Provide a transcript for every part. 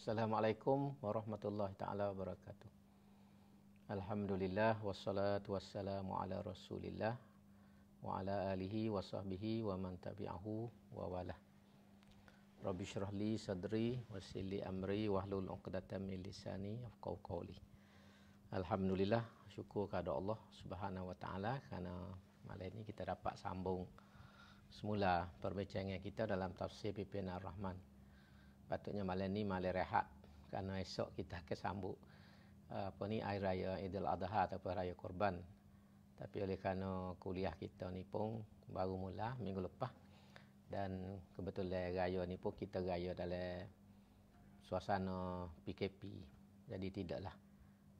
Assalamualaikum warahmatullahi taala wabarakatuh. Alhamdulillah wassalatu wassalamu ala Rasulillah wa ala alihi wa sahbihi wa man tabi'ahu wa wala. Rabbi syrah li sadri wa sili amri wa hlul uqdatan min lisani afqaw qawli. Alhamdulillah syukur kepada Allah Subhanahu wa taala kerana malam ini kita dapat sambung semula perbincangan kita dalam tafsir pimpinan rahman patutnya malam ni malam rehat kerana esok kita akan sambut eh, apa ni air raya Idul Adha atau raya korban. Tapi oleh kerana kuliah kita ni pun baru mula minggu lepas dan kebetulan raya ni pun kita raya dalam suasana PKP. Jadi tidaklah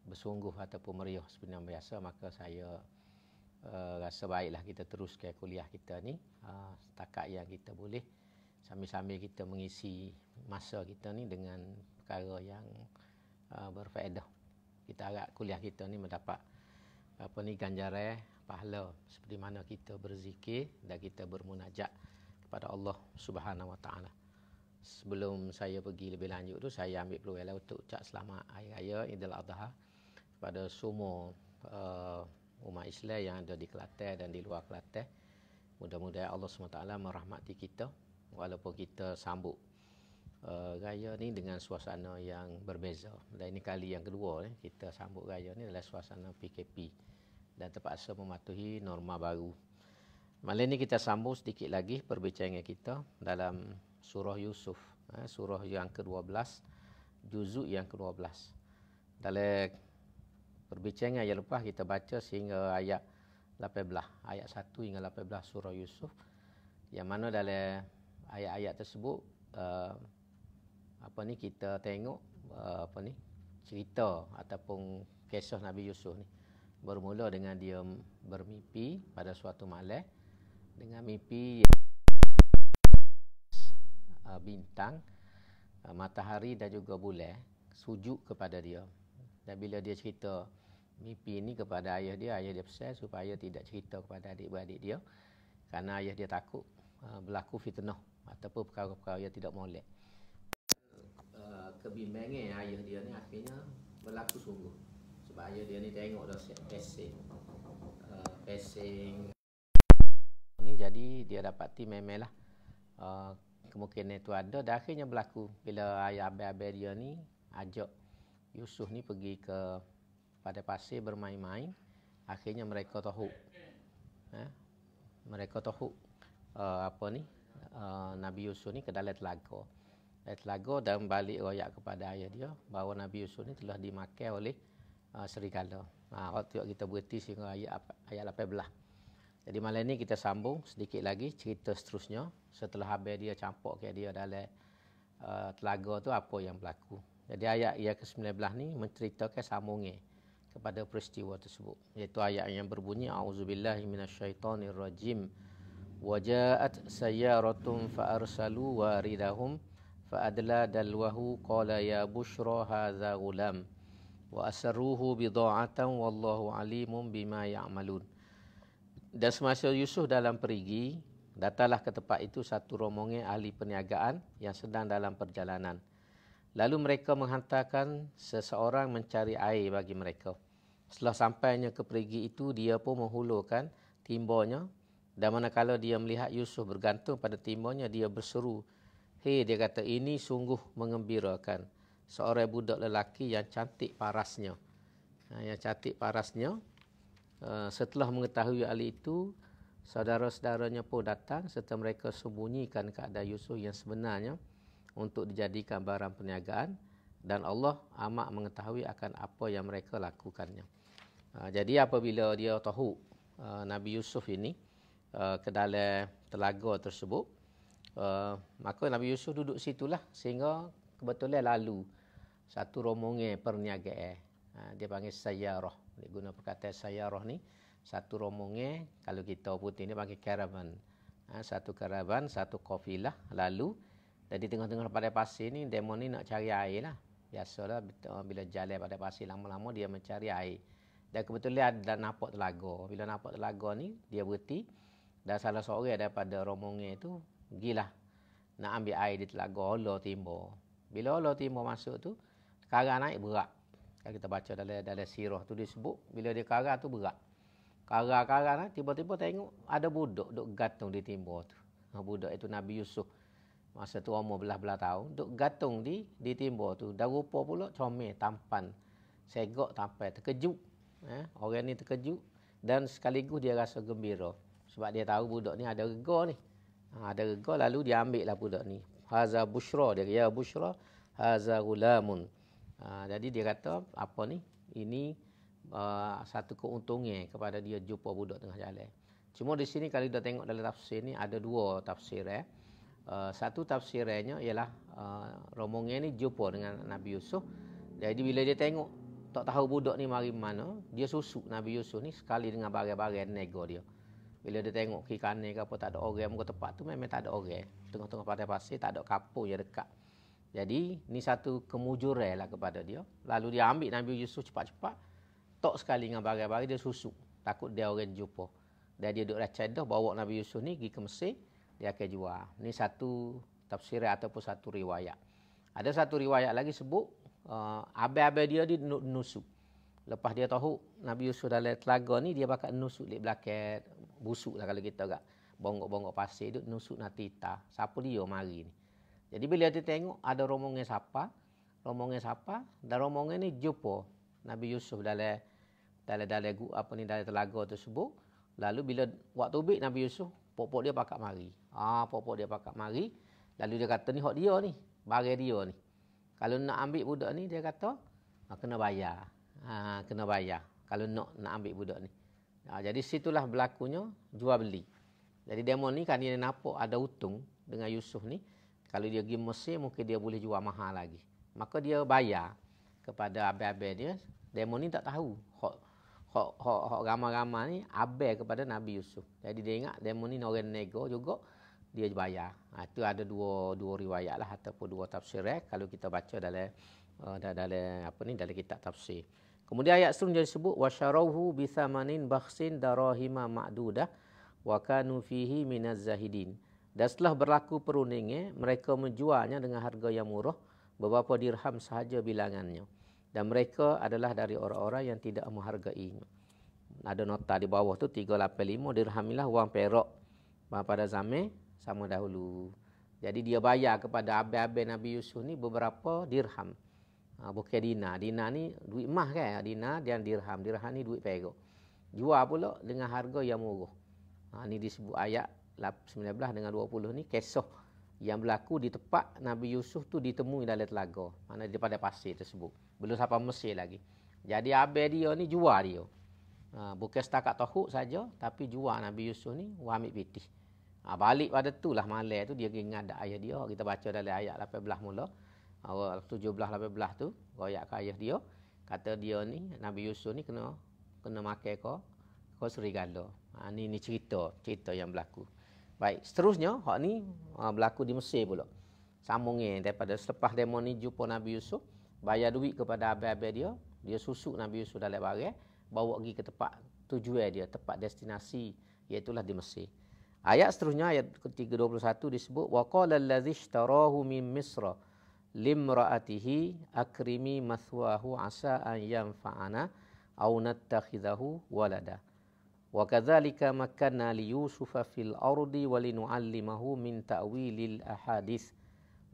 bersungguh ataupun meriah seperti yang biasa maka saya uh, rasa baiklah kita teruskan kuliah kita ni uh, setakat yang kita boleh sambil-sambil kita mengisi masa kita ni dengan perkara yang uh, berfaedah. Kita harap kuliah kita ni mendapat apa ni ganjaran pahala seperti mana kita berzikir dan kita bermunajat kepada Allah Subhanahu Wa Taala. Sebelum saya pergi lebih lanjut tu saya ambil peluang lah untuk ucap selamat hari raya Idul Adha kepada semua uh, umat Islam yang ada di Kelantan dan di luar Kelantan. Mudah-mudahan Allah SWT merahmati kita walaupun kita sambut uh, raya ni dengan suasana yang berbeza. Dan ini kali yang kedua eh, kita sambut raya ni dalam suasana PKP dan terpaksa mematuhi norma baru. Malam ni kita sambung sedikit lagi perbincangan kita dalam surah Yusuf, eh, surah yang ke-12, juzuk yang ke-12. Dalam perbincangan yang lepas kita baca sehingga ayat 18, ayat 1 hingga 18 surah Yusuf yang mana dalam ayat-ayat tersebut uh, apa ni kita tengok uh, apa ni cerita ataupun kisah Nabi Yusuf ni bermula dengan dia bermimpi pada suatu malam dengan mimpi uh, bintang uh, matahari dan juga bulan sujud kepada dia dan bila dia cerita mimpi ini kepada ayah dia ayah dia pesan supaya tidak cerita kepada adik-beradik dia kerana ayah dia takut uh, berlaku fitnah ataupun perkara-perkara yang tidak molek. Eh, kebimbangan ayah dia ni akhirnya berlaku sungguh. Sebab ayah dia ni tengok dah siap passing. Uh, eh, passing. Ini jadi dia dapati memang lah. Uh, kemungkinan tu ada dan akhirnya berlaku bila ayah abang-abang dia ni ajak Yusuf ni pergi ke pada pasir bermain-main akhirnya mereka tahu eh? mereka tahu uh, apa ni Uh, Nabi Yusuf ni ke dalam telaga. Dalam telaga dan balik royak kepada ayah dia bahawa Nabi Yusuf ni telah dimakai oleh uh, serigala. Ha, ah, waktu kita berhenti sehingga ayat, ayat 18. Jadi malam ni kita sambung sedikit lagi cerita seterusnya. Setelah habis dia campur ke dia dalam uh, telaga tu apa yang berlaku. Jadi ayat yang ke-19 ni menceritakan sambungnya kepada peristiwa tersebut. Iaitu ayat yang berbunyi, A'udzubillahiminasyaitanirrajim. Hmm. وجاءت سيارة فأرسلوا واردهم فأدلى دلوه قال يا بشرى هذا غلام وأسروه بضاعة والله عليم بما يعملون Dan semasa Yusuf dalam perigi, datanglah ke tempat itu satu rombongan ahli perniagaan yang sedang dalam perjalanan. Lalu mereka menghantarkan seseorang mencari air bagi mereka. Setelah sampainya ke perigi itu, dia pun menghulurkan timbanya dan manakala dia melihat Yusuf bergantung pada timbunya, dia berseru. Hei, dia kata, ini sungguh mengembirakan. Seorang budak lelaki yang cantik parasnya. Ha, yang cantik parasnya. Eh, setelah mengetahui hal itu, saudara-saudaranya pun datang serta mereka sembunyikan keadaan Yusuf yang sebenarnya untuk dijadikan barang perniagaan. Dan Allah amat mengetahui akan apa yang mereka lakukannya. Ha, jadi apabila dia tahu eh, Nabi Yusuf ini, uh, ke dalam telaga tersebut. Uh, maka Nabi Yusuf duduk situlah sehingga kebetulan lalu satu rombongan perniagaan. Uh, dia panggil sayarah. Dia guna perkataan sayarah ni satu romonge. kalau kita putih ni panggil caravan. Uh, ha, satu caravan satu kafilah lalu dan tengah-tengah pada pasir ni demon ni nak cari air lah. Biasalah bila jalan pada pasir lama-lama dia mencari air. Dan kebetulan ada nampak telaga. Bila nampak telaga ni dia berhenti dan salah seorang daripada rombongan itu, gilah nak ambil air di telaga Allah Timur. Bila Allah timbo masuk tu, karang naik berat. Kalau kita baca dalam dalam sirah tu disebut bila dia karang tu berat. Karang-karang tiba-tiba tengok ada budak duk gantung di timbo tu. Ha, budak itu Nabi Yusuf. Masa tu umur belah-belah tahun duk gantung di di timbo tu. Dah rupa pula comel tampan. segok sampai terkejut. Eh, orang ni terkejut dan sekaligus dia rasa gembira. Sebab dia tahu budak ni ada rega ni. Ha, ada rega lalu dia ambil lah budak ni. Haza Bushra. Dia kata, ya Bushra. Haza Gulamun. Ha, jadi dia kata, apa ni? Ini uh, satu keuntungnya kepada dia jumpa budak tengah jalan. Cuma di sini kalau kita tengok dalam tafsir ni, ada dua tafsir. Eh. Uh, satu tafsirnya ialah uh, ha, romongnya ni jumpa dengan Nabi Yusuf. Jadi bila dia tengok, tak tahu budak ni mari mana, dia susuk Nabi Yusuf ni sekali dengan barang-barang nego dia bila dia tengok kiri kanan ke apa tak ada orang muka tempat tu memang tak ada orang tengah-tengah pantai pasir tak ada kapur yang dekat jadi ni satu kemujuran lah kepada dia lalu dia ambil Nabi Yusuf cepat-cepat tok sekali dengan barang bagai dia susuk takut dia orang jumpa dan dia duduk dah cedah bawa Nabi Yusuf ni pergi ke Mesir dia akan jual ni satu tafsir ataupun satu riwayat ada satu riwayat lagi sebut uh, abai-abai dia di nusuk Lepas dia tahu Nabi Yusuf dalam telaga ni dia bakal nusuk di belakang. Busuk lah kalau kita agak. Bongok-bongok pasir duduk nusuk nak tita. Siapa dia mari ni. Jadi bila dia tengok ada rombongan siapa. Rombongan siapa. Dan rombongan ni jumpa Nabi Yusuf dalam dalam dalam apa ni dalam telaga tersebut. Lalu bila waktu bit Nabi Yusuf, pokok dia pakak mari. Ah, ha, pokok dia pakak mari. Lalu dia kata ni hak dia ni, barang dia ni. Kalau nak ambil budak ni dia kata ah, kena bayar ha, kena bayar kalau nak nak ambil budak ni. Ha, jadi situlah berlakunya jual beli. Jadi demo ni kan dia nampak ada utung dengan Yusuf ni. Kalau dia pergi Mesir mungkin dia boleh jual mahal lagi. Maka dia bayar kepada abang-abang dia. Demo ni tak tahu. Hok hok hok hok gama-gama ni abang kepada Nabi Yusuf. Jadi dia ingat demo ni orang nego juga dia bayar. Ha, itu ada dua dua riwayat lah ataupun dua tafsir eh, kalau kita baca dalam uh, dalam apa ni dalam kitab tafsir. Kemudian ayat seterusnya disebut washarauhu bi thamanin bakhsin darahima ma'dudah wa kanu fihi minaz zahidin. Dan setelah berlaku perundingnya, mereka menjualnya dengan harga yang murah, beberapa dirham sahaja bilangannya. Dan mereka adalah dari orang-orang yang tidak menghargainya. Ada nota di bawah tu 385 dirhamilah wang perak pada zaman sama dahulu. Jadi dia bayar kepada abai-abai Nabi Yusuf ni beberapa dirham ha, bukan dina Dinar ni duit mah kan. Ha, Dinar dan dirham. Dirham ni duit perak. Jual pula dengan harga yang murah. Ha, ni disebut ayat 19 dengan 20 ni kisah yang berlaku di tempat Nabi Yusuf tu ditemui dalam telaga. Mana daripada pasir tersebut. Belum sampai Mesir lagi. Jadi abel dia ni jual dia. Ha, bukan setakat tahu saja tapi jual Nabi Yusuf ni wamik pitih. Ha, balik pada tu lah malai tu dia pergi ngadak ayah dia. Kita baca dalam ayat 18 mula awal 17 18 tu royak ke ayah dia kata dia ni Nabi Yusuf ni kena kena makan ko, ko serigala. Ha ni ni cerita, cerita yang berlaku. Baik, seterusnya hak ni uh, berlaku di Mesir pula. Sambungnya daripada selepas demo ni jumpa Nabi Yusuf, bayar duit kepada abang-abang dia, dia susuk Nabi Yusuf dalam barang, bawa pergi ke tempat tujuan dia, tempat destinasi iaitu lah di Mesir. Ayat seterusnya ayat ke-321 disebut waqala allazi min misra limraatihi akrimi maswahu asa an yanfa'ana aw nattakhidahu walada wa kadzalika makkana li yusuf fil ardi wa linuallimahu min ta'wilil ahadith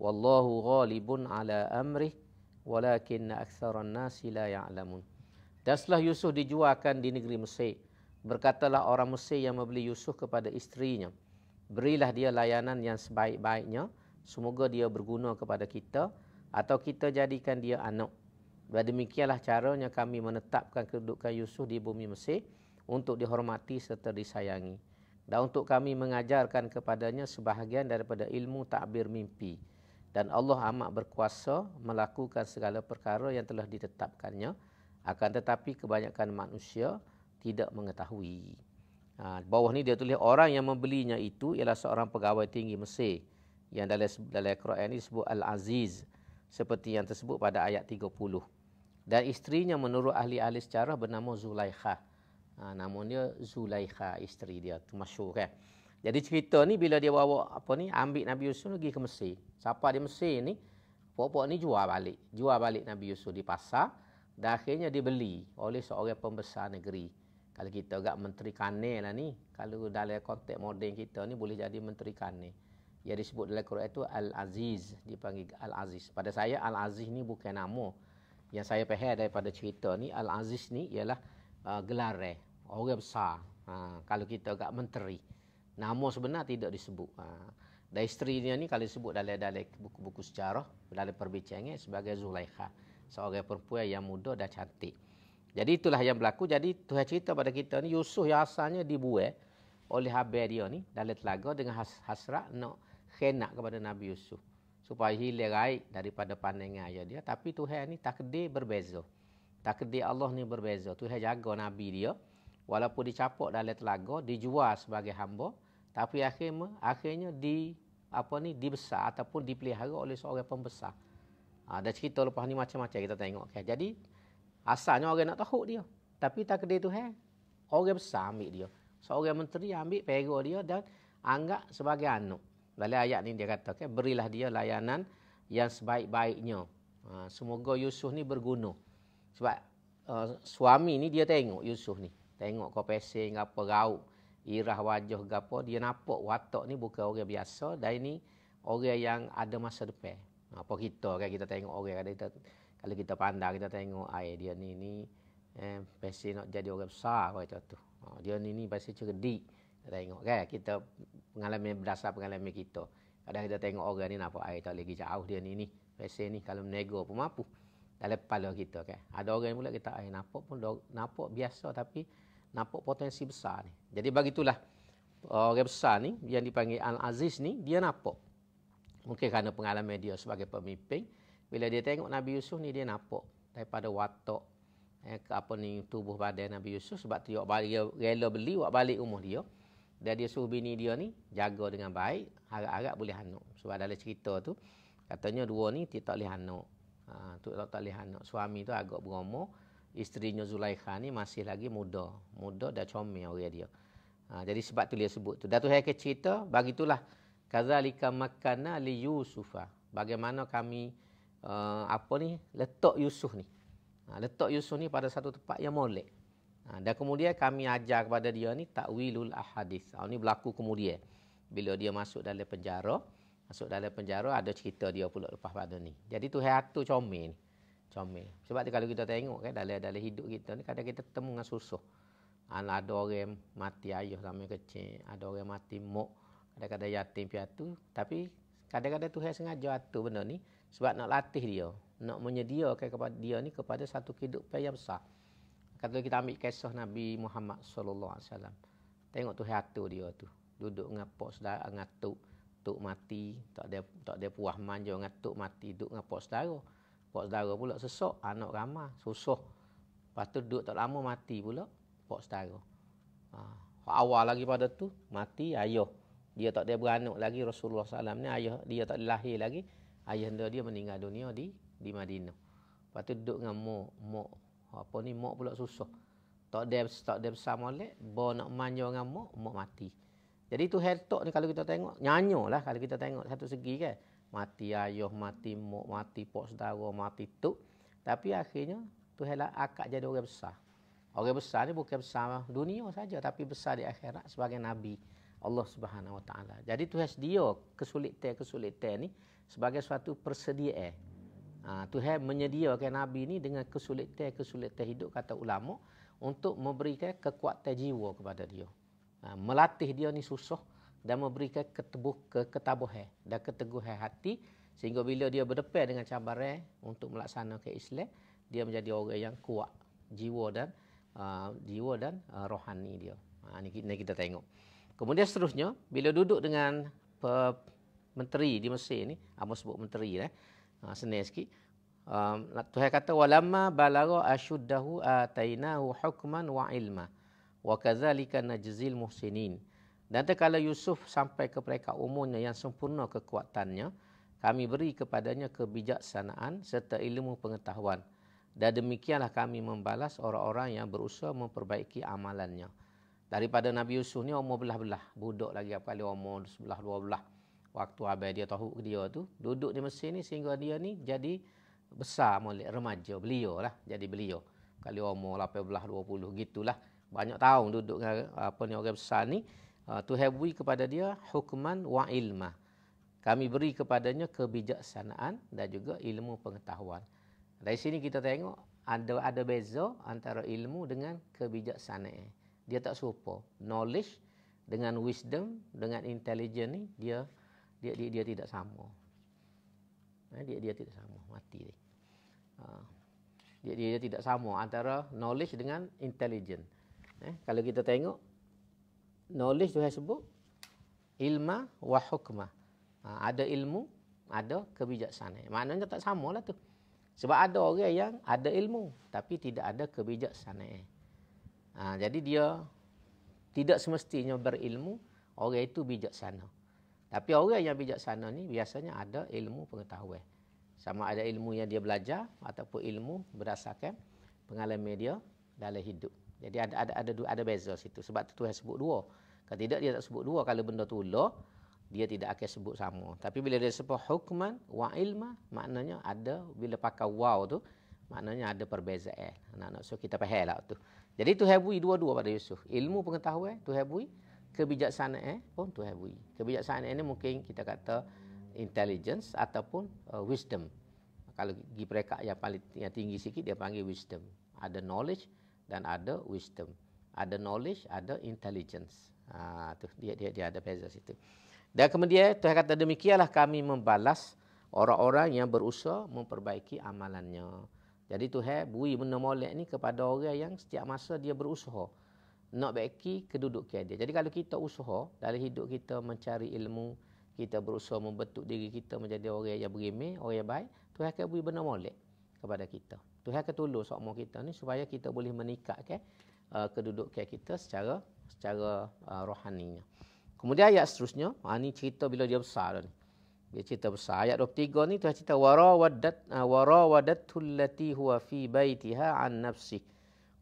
wallahu ghalibun ala amri walakin aktsarun nasi la ya'lamun Daslah Yusuf dijualkan di negeri Mesir. Berkatalah orang Mesir yang membeli Yusuf kepada istrinya. Berilah dia layanan yang sebaik-baiknya semoga dia berguna kepada kita atau kita jadikan dia anak. Dan demikianlah caranya kami menetapkan kedudukan Yusuf di bumi Mesir untuk dihormati serta disayangi. Dan untuk kami mengajarkan kepadanya sebahagian daripada ilmu takbir mimpi. Dan Allah amat berkuasa melakukan segala perkara yang telah ditetapkannya. Akan tetapi kebanyakan manusia tidak mengetahui. Ha, bawah ni dia tulis orang yang membelinya itu ialah seorang pegawai tinggi Mesir yang dalam dalam Al-Quran ini disebut Al-Aziz seperti yang tersebut pada ayat 30. Dan isterinya menurut ahli-ahli sejarah bernama Zulaikha. Ha, namanya Zulaikha isteri dia tu masyhur kan. Jadi cerita ni bila dia bawa apa ni ambil Nabi Yusuf pergi ke Mesir. Siapa di Mesir ni? Pokok-pokok ni jual balik. Jual balik Nabi Yusuf di pasar. Dan akhirnya dibeli oleh seorang pembesar negeri. Kalau kita agak menteri kanil lah ni. Kalau dalam konteks moden kita ni boleh jadi menteri kanil yang disebut dalam Quran itu Al-Aziz dipanggil Al-Aziz. Pada saya Al-Aziz ni bukan nama. Yang saya faham daripada cerita ni Al-Aziz ni ialah uh, gelar orang besar. Ha, kalau kita agak menteri. Nama sebenar tidak disebut. Ha. Dan isteri dia ni kalau disebut dalam-dalam buku-buku sejarah, dalam perbincangan sebagai Zulaikha. Seorang perempuan yang muda dan cantik. Jadi itulah yang berlaku. Jadi Tuhan cerita pada kita ni Yusuf yang asalnya dibuat oleh Haber dia ni dalam telaga dengan has hasrat nak no khianat kepada Nabi Yusuf supaya hilang raib daripada pandangan ayah dia tapi Tuhan ni takdir berbeza takdir Allah ni berbeza Tuhan jaga nabi dia walaupun dicapok dalam telaga dijual sebagai hamba tapi akhirnya akhirnya di apa ni dibesar ataupun dipelihara oleh seorang pembesar ada ha, cerita lepas ni macam-macam kita tengok okay. jadi asalnya orang nak tahu dia tapi takdir Tuhan orang besar ambil dia seorang menteri ambil pera dia dan anggap sebagai anak dalam ayat ni dia kata, okay, berilah dia layanan yang sebaik-baiknya. Ha, semoga Yusuf ni berguna. Sebab uh, suami ni dia tengok Yusuf ni. Tengok kau pesing, apa rauk, irah wajah, apa. Dia nampak watak ni bukan orang biasa. Dan ini orang yang ada masa depan. Ha, apa kita kan kita tengok orang. Kalau kita, kalau kita pandang, kita tengok air dia ni ni. Eh, pesing nak jadi orang besar. Kata tu. Ha, dia ni ni pasti cerdik tengok kan kita pengalaman berdasar pengalaman kita kadang kita tengok orang ni nampak air tak lagi jauh dia ni ni biasa ni kalau menego pun mampu tak lepas lah kita kan ada orang yang pula kita air nampak pun nampak biasa tapi nampak potensi besar ni jadi begitulah, orang besar ni yang dipanggil Al-Aziz ni dia nampak mungkin kerana pengalaman dia sebagai pemimpin bila dia tengok Nabi Yusuf ni dia nampak daripada watak eh, apa ni tubuh badan Nabi Yusuf sebab dia rela beli buat balik umur dia dia dia suruh bini dia ni jaga dengan baik harap-harap boleh anak sebab dalam cerita tu katanya dua ni tak boleh anak ha, tu tak boleh anak suami tu agak beromo isterinya Zulaikha ni masih lagi muda muda dah comel orang dia ha, jadi sebab tu dia sebut tu Datuk Hakim cerita bagitulah kazalika makana li Yusufa bagaimana kami uh, apa ni letak Yusuf ni ha, letak Yusuf ni pada satu tempat yang molek Ha, dan kemudian kami ajar kepada dia ni takwilul ahadis. Ha, ini berlaku kemudian. Bila dia masuk dalam penjara. Masuk dalam penjara ada cerita dia pula lepas pada ni. Jadi tu hayatu comel Comel. Sebab tu kalau kita tengok kan dalam, dalam hidup kita ni kadang kita temu dengan susah. Ha, ada orang mati ayah sama kecil. Ada orang mati mok. Kadang-kadang yatim piatu. Tapi kadang-kadang tu sengaja atur benda ni. Sebab nak latih dia. Nak menyediakan kepada dia ni kepada satu kehidupan yang besar. Kalau kita ambil kisah Nabi Muhammad sallallahu alaihi wasallam. Tengok tu hatu dia tu. Duduk ngapok saudara ngatuk, tuk mati, tak ada tak ada puas manja ngatuk mati, duduk ngapok saudara. Pak saudara pula sesak, anak ramah, susah. Lepas tu duduk tak lama mati pula pak saudara. Ha, awal lagi pada tu mati ayah. Dia tak ada beranak lagi Rasulullah sallallahu ni ayah dia tak lahir lagi. Ayah dia dia meninggal dunia di di Madinah. Lepas tu duduk dengan mak, mak apa ni mak pula susah. Tak ada tak ada besar molek, ba nak manja dengan mak, mak mati. Jadi tu hertok ni kalau kita tengok nyanyalah kalau kita tengok satu segi kan. Mati ayah, mati mak, mati pak saudara, mati tu. Tapi akhirnya tu hela akak jadi orang besar. Orang besar ni bukan besar dunia saja tapi besar di akhirat sebagai nabi Allah Subhanahu Wa Taala. Jadi tu has dia kesulitan-kesulitan ni sebagai suatu persediaan. Ha, Tuhan menyediakan Nabi ini dengan kesulitan-kesulitan hidup kata ulama untuk memberikan kekuatan jiwa kepada dia. Ha, melatih dia ni susah dan memberikan ketubuh ke ketabuhan dan keteguhan hati sehingga bila dia berdepan dengan cabaran untuk melaksanakan Islam, dia menjadi orang yang kuat jiwa dan uh, jiwa dan uh, rohani dia. Ha, ini, kita, kita tengok. Kemudian seterusnya, bila duduk dengan pe- menteri di Mesir ni, apa ha, sebut menteri eh, lah, Ha, senang sikit. Um, Tuhan kata walamma balagha ashuddahu atainahu hukman wa ilma wa kadzalika najzil muhsinin. Dan terkala Yusuf sampai ke peringkat umurnya yang sempurna kekuatannya, kami beri kepadanya kebijaksanaan serta ilmu pengetahuan. Dan demikianlah kami membalas orang-orang yang berusaha memperbaiki amalannya. Daripada Nabi Yusuf ni umur belah-belah. Budak lagi apa kali umur sebelah dua belah waktu abai dia tahu dia tu duduk di Mesir ni sehingga dia ni jadi besar molek remaja belia lah jadi belia kali umur 18 20 gitulah banyak tahun duduk dengan apa ni orang besar ni tu ah, to kepada dia hukuman wa ilma kami beri kepadanya kebijaksanaan dan juga ilmu pengetahuan dari sini kita tengok ada ada beza antara ilmu dengan kebijaksanaan dia tak serupa knowledge dengan wisdom dengan intelligence ni dia dia dia dia tidak sama eh, dia dia tidak sama mati dia. Uh, dia, dia dia tidak sama antara knowledge dengan intelligence eh, kalau kita tengok knowledge tu sebut ilma wa hukmah ha, uh, ada ilmu ada kebijaksanaan maknanya tak samalah tu sebab ada orang yang ada ilmu tapi tidak ada kebijaksanaan. Ha, jadi dia tidak semestinya berilmu, orang itu bijaksana. Tapi orang yang bijaksana ni biasanya ada ilmu pengetahuan. Sama ada ilmu yang dia belajar ataupun ilmu berdasarkan pengalaman dia dalam hidup. Jadi ada ada ada ada, ada beza situ. Sebab tu Tuhan sebut dua. Kalau tidak dia tak sebut dua kalau benda tu ular, dia tidak akan sebut sama. Tapi bila dia sebut hukman wa ilma, maknanya ada bila pakai wow tu, maknanya ada perbezaan. Anak-anak so kita fahamlah tu. Jadi tu bui dua-dua pada Yusuf. Ilmu pengetahuan tu bui kebijaksanaan eh, pun oh, Tuhan beri. Kebijaksanaan ini mungkin kita kata intelligence ataupun uh, wisdom. Kalau pergi mereka yang paling yang tinggi sikit dia panggil wisdom. Ada knowledge dan ada wisdom. Ada knowledge, ada intelligence. Ha, tu dia dia dia ada beza situ. Dan kemudian Tuhan kata demikianlah kami membalas orang-orang yang berusaha memperbaiki amalannya. Jadi Tuhan bui benda molek ni kepada orang yang setiap masa dia berusaha nak beki kedudukan dia. Jadi kalau kita usaha dalam hidup kita mencari ilmu, kita berusaha membentuk diri kita menjadi orang yang berimeh, orang yang baik, Tuhan akan beri benda molek kepada kita. Tuhan akan tolong sokmo kita ni supaya kita boleh meningkatkan okay, uh, kedudukan kita secara secara uh, rohaninya. Kemudian ayat seterusnya, ha, ini cerita bila dia besar dah ni. Dia cerita besar. Ayat 23 ni Tuhan cerita, wara uh, wara wadat, وَرَوَدَتْهُ اللَّتِي هُوَ فِي بَيْتِهَا عَنْ نَفْسِهِ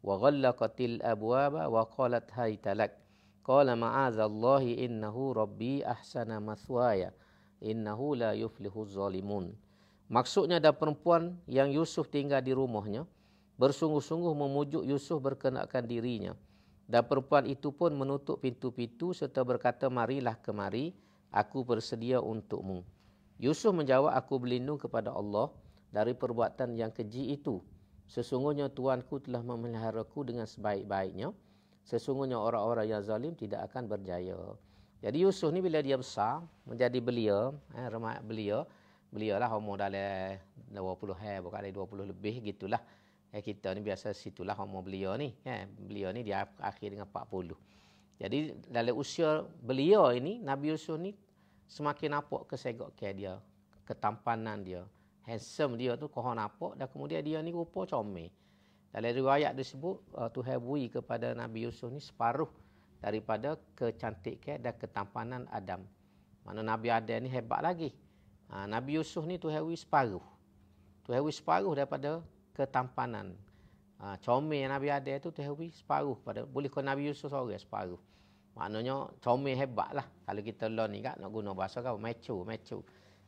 wa ghallaqatil abwaba wa qalat haytalak qala ma'azallahi innahu rabbi ahsana maswaya innahu la yuflihu zalimun maksudnya ada perempuan yang Yusuf tinggal di rumahnya bersungguh-sungguh memujuk Yusuf berkenakan dirinya dan perempuan itu pun menutup pintu-pintu serta berkata marilah kemari aku bersedia untukmu Yusuf menjawab aku berlindung kepada Allah dari perbuatan yang keji itu Sesungguhnya Tuanku telah memeliharaku dengan sebaik-baiknya. Sesungguhnya orang-orang yang zalim tidak akan berjaya. Jadi Yusuf ni bila dia besar, menjadi belia, eh, remaja belia, belialah homo dalam 20 hai, bukan dari 20 lebih gitulah. Eh, kita ni biasa situlah homo belia ni. Eh, belia ni dia akhir dengan 40. Jadi dalam usia belia ini, Nabi Yusuf ni semakin nampak kesegok dia, ketampanan dia handsome dia tu kohon apa dan kemudian dia ni rupa comel. Dalam riwayat disebut uh, Tuhan bui kepada Nabi Yusuf ni separuh daripada kecantikan dan ketampanan Adam. Mana Nabi Adam ni hebat lagi. Ha, Nabi Yusuf ni tu bui separuh. Tu bui separuh daripada ketampanan. Ha, comel Nabi Adam tu Tuhan bui separuh pada boleh kau Nabi Yusuf seorang separuh. Maknanya comel lah. kalau kita learn ni kan nak guna bahasa kau macho macho.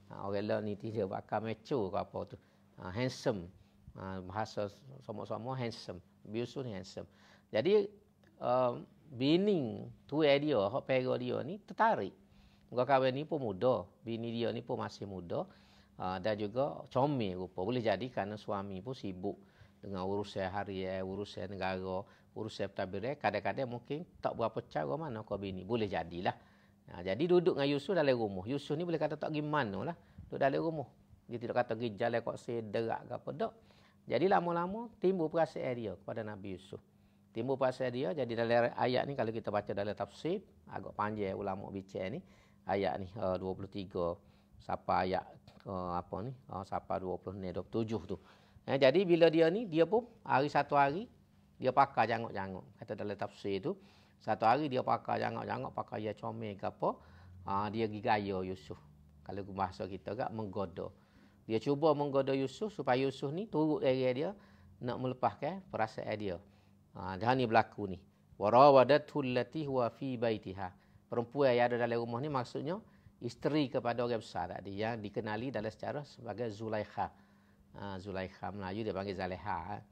Ha, orang lain ni tidak bakal mecho ke apa tu. Ha, handsome. Ha, bahasa semua-semua handsome. Biusu ni handsome. Jadi, um, bini tu eh dia, hak pera dia ni tertarik. Muka kawan ni pun muda. Bini dia ni pun masih muda. Ha, dan juga comel rupa. Boleh jadi kerana suami pun sibuk dengan urusan harian, urusan negara, urusan tabir. Kadang-kadang mungkin tak berapa cara mana kau bini. Boleh jadilah. Ha, jadi duduk dengan Yusuf dalam rumah. Yusuf ni boleh kata tak pergi mana lah. Duduk dalam rumah. Dia tidak kata pergi jalan kok si derak ke apa. Tak. Jadi lama-lama timbul perasaan dia kepada Nabi Yusuf. Timbul perasaan dia. Jadi dalam ayat ni kalau kita baca dalam tafsir. Agak panjang ulama bicara ni. Ayat ni uh, 23. Sapa ayat uh, apa ni. Uh, sapa 26, 27 tu. Eh, jadi bila dia ni. Dia pun hari satu hari. Dia pakar jangkuk-jangkuk. Kata dalam tafsir tu. Satu hari dia pakai jangak-jangak pakai ya comel ke apa. Ha, dia pergi gaya Yusuf. Kalau bahasa kita kat menggoda. Dia cuba menggoda Yusuf supaya Yusuf ni turut area dia nak melepaskan perasaan dia. Ha, dah ni berlaku ni. Warawadatu allati huwa fi baitiha. Perempuan yang ada dalam rumah ni maksudnya isteri kepada orang besar dia yang dikenali dalam sejarah sebagai Zulaikha. Ha, Zulaikha Melayu dia panggil Zaleha. Eh.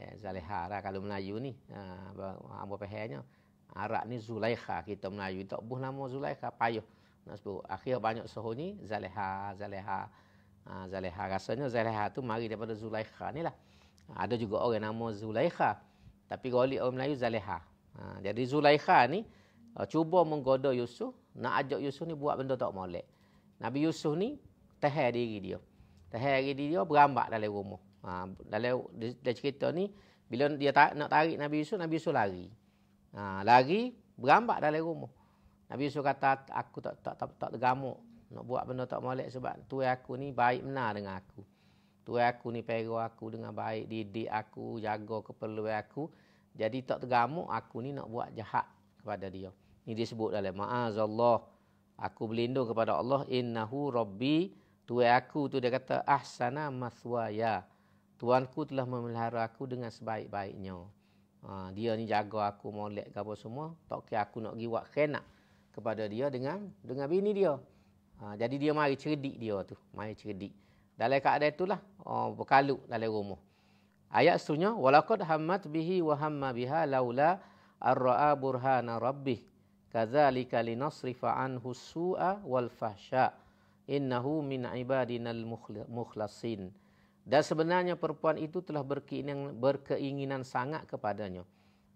Eh, Zaleha lah kalau Melayu ni. Ha, apa Apa, apa, apa, Arab ni Zulaikha kita Melayu tak buh nama Zulaikha payah nak sebut akhir banyak suhu ni Zaleha Zaleha ha, Zaleha rasanya Zaleha tu mari daripada Zulaikha ni lah ha, ada juga orang nama Zulaikha tapi golik orang Melayu Zaleha ha, jadi Zulaikha ni ha, cuba menggoda Yusuf nak ajak Yusuf ni buat benda tak molek Nabi Yusuf ni tahir diri dia tahir diri dia berambak dalam rumah ha, dalam, dalam cerita ni bila dia tak, nak tarik Nabi Yusuf Nabi Yusuf lari Ha, lari berambak dalam rumah. Nabi Yusuf kata aku tak tak tak, tak tergamuk nak buat benda tak molek sebab tuai aku ni baik benar dengan aku. Tuai aku ni pergo aku dengan baik, didik aku, jaga keperluan aku. Jadi tak tergamuk aku ni nak buat jahat kepada dia. Ini disebut dalam ma'azallah. Aku berlindung kepada Allah innahu rabbi tuai aku tu dia kata ahsana maswaya. Tuanku telah memelihara aku dengan sebaik-baiknya. Ha, dia ni jaga aku molek ke apa semua. Tak kira aku nak pergi buat khianat kepada dia dengan dengan bini dia. Ha, jadi dia mari cerdik dia tu. Mari cerdik. Dalam keadaan itulah. Oh, berkalut dalam rumah. Ayat seterusnya. Walakud hammat bihi wa hamma biha laula arra'a burhana rabbih. Kazalika linasrifa anhu su'a wal fahsya. Innahu min ibadinal mukhlasin. mukhla- dan sebenarnya perempuan itu telah berkeinginan, berkeinginan sangat kepadanya.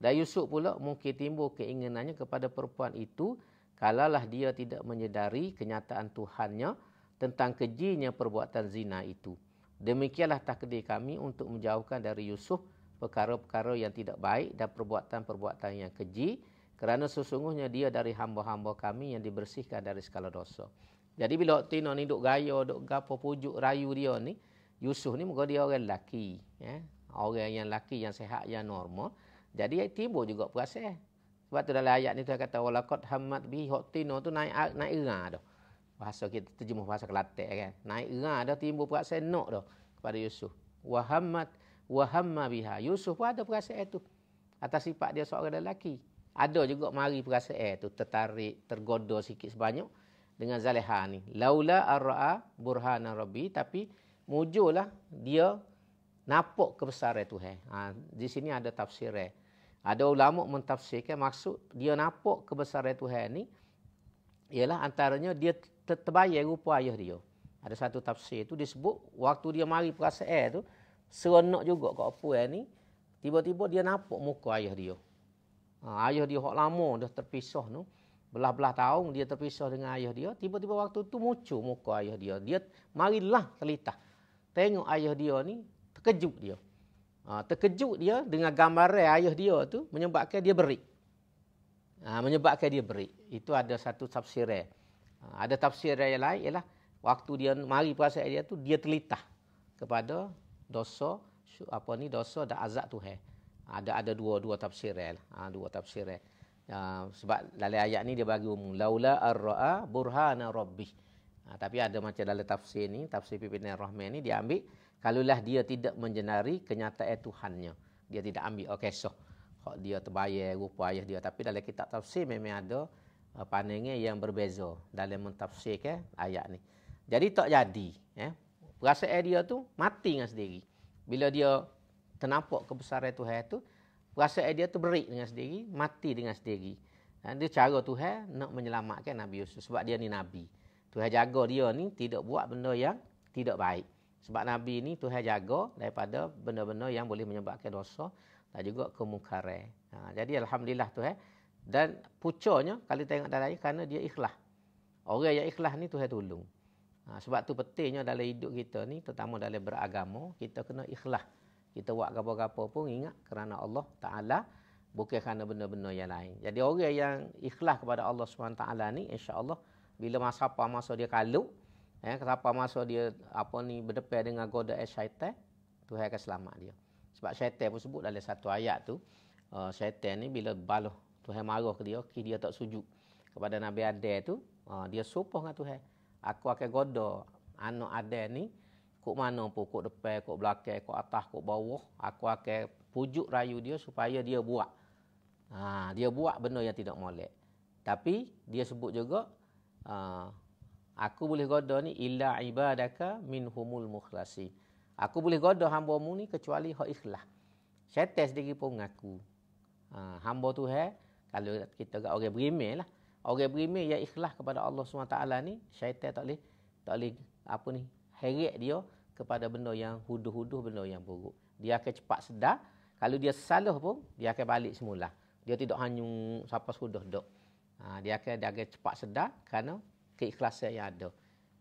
Dan Yusuf pula mungkin timbul keinginannya kepada perempuan itu Kalalah dia tidak menyedari kenyataan Tuhannya tentang kejinya perbuatan zina itu. Demikianlah takdir kami untuk menjauhkan dari Yusuf perkara-perkara yang tidak baik dan perbuatan-perbuatan yang keji kerana sesungguhnya dia dari hamba-hamba kami yang dibersihkan dari segala dosa. Jadi bila Tino ni duk gaya, duk gapo pujuk rayu dia ni, Yusuf ni muka dia orang lelaki. Eh? Orang yang lelaki, yang sehat, yang normal. Jadi timbul juga perasaan. Sebab tu dalam ayat ni tu kata walakot hamad bi tino tu naik naik ira dah. Bahasa kita terjemuh bahasa Kelantan kan. Naik ira dah timbul perasaan nok dah kepada Yusuf. Wa hamad biha. Yusuf pun ada perasaan itu. Atas sifat dia seorang lelaki. Ada juga mari perasaan itu tertarik, tergoda sikit sebanyak dengan Zaleha ni. Laula arra'a burhana rabbi tapi mujulah dia nampak kebesaran Tuhan. Ha, di sini ada tafsir. Ada ulama mentafsirkan maksud dia nampak kebesaran Tuhan ni ialah antaranya dia terbayar rupa ayah dia. Ada satu tafsir itu disebut waktu dia mari perasa eh tu seronok juga kat apa eh, ni. Tiba-tiba dia nampak muka ayah dia. Ha, ayah dia hok lama dah terpisah tu. Belah-belah tahun dia terpisah dengan ayah dia. Tiba-tiba waktu tu muncul muka ayah dia. Dia marilah terlitah tengok ayah dia ni terkejut dia. Ha, terkejut dia dengan gambaran ayah dia tu menyebabkan dia berik. Ha, menyebabkan dia berik. Itu ada satu tafsir. Ha, ada tafsir yang lain ialah waktu dia mari puasa dia tu dia terlitah kepada dosa apa ni dosa dan azab Tuhan. Ha, ada ada dua dua tafsir lah. Ha, dua tafsir. Ha, sebab lalai ayat ni dia bagi umum laula arra burhana rabbih. Ha, tapi ada macam dalam tafsir ni, tafsir pimpinan Rahman ni, dia ambil, kalulah dia tidak menjenari kenyataan Tuhannya. Dia tidak ambil, okey, oh, so. Kalau dia terbayar, rupa ayah dia. Tapi dalam kitab tafsir memang ada uh, pandangan yang berbeza dalam mentafsirkan ayat ni. Jadi tak jadi. Eh? Perasaan dia tu mati dengan sendiri. Bila dia ternampak kebesaran Tuhan tu, perasaan dia tu berik dengan sendiri, mati dengan sendiri. Dan dia cara Tuhan nak menyelamatkan Nabi Yusuf sebab dia ni Nabi. Tuhan jaga dia ni tidak buat benda yang tidak baik. Sebab Nabi ni Tuhan jaga daripada benda-benda yang boleh menyebabkan dosa dan juga kemungkaran. Ha, jadi Alhamdulillah Tuhan. Dan pucanya kalau tengok dalam ini kerana dia ikhlas. Orang yang ikhlas ni Tuhan tolong. Ha, sebab tu pentingnya dalam hidup kita ni terutama dalam beragama kita kena ikhlas. Kita buat apa-apa pun ingat kerana Allah Ta'ala bukan kerana benda-benda yang lain. Jadi orang yang ikhlas kepada Allah SWT ni insyaAllah Allah bila masa apa masa dia kalu, eh kenapa masa dia apa ni berdepan dengan goda eh, syaitan Tuhan akan selamat dia sebab syaitan pun sebut dalam satu ayat tu uh, syaitan ni bila baloh Tuhan marah ke dia dia tak sujud kepada Nabi Adam tu uh, dia sopoh dengan Tuhan aku akan goda anak Adam ni kok mana pun kok depan kok belakang kok atas kok bawah aku akan pujuk rayu dia supaya dia buat ha, dia buat benda yang tidak molek tapi dia sebut juga Ha. aku boleh goda ni illa ibadaka min humul Aku boleh goda hamba mu ni kecuali hak ikhlas. Syaitan sendiri pun mengaku. Ha, hamba tu he, kalau kita agak orang berimeh lah. Orang beriman yang ikhlas kepada Allah SWT ni, syaitan tak boleh, tak boleh apa ni, heret dia kepada benda yang huduh-huduh, benda yang buruk. Dia akan cepat sedar. Kalau dia salah pun, dia akan balik semula. Dia tidak hanya siapa sudah dok. Ha, dia akan dia akan cepat sedar kerana keikhlasan yang ada.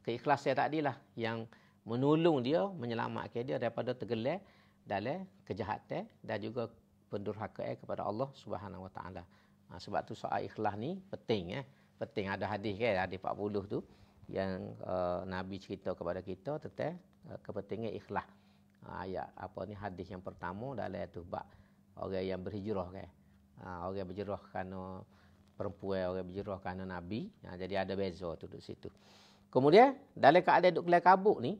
Keikhlasan tadi lah yang menolong dia menyelamatkan dia daripada tergelar dalam kejahatan dan juga pendurhakaan eh, kepada Allah Subhanahu Wa Taala. Ha, sebab tu soal ikhlas ni penting eh. Penting ada hadis kan hadis 40 tu yang uh, Nabi cerita kepada kita tentang uh, kepentingan ikhlas. Ha, ayat apa ni hadis yang pertama dalam tu bab orang yang berhijrah kan. Ha, orang berhijrah kerana perempuan orang berjeruh kerana Nabi. Ha, jadi ada beza tu duduk situ. Kemudian dalam keadaan duduk kelai kabuk ni.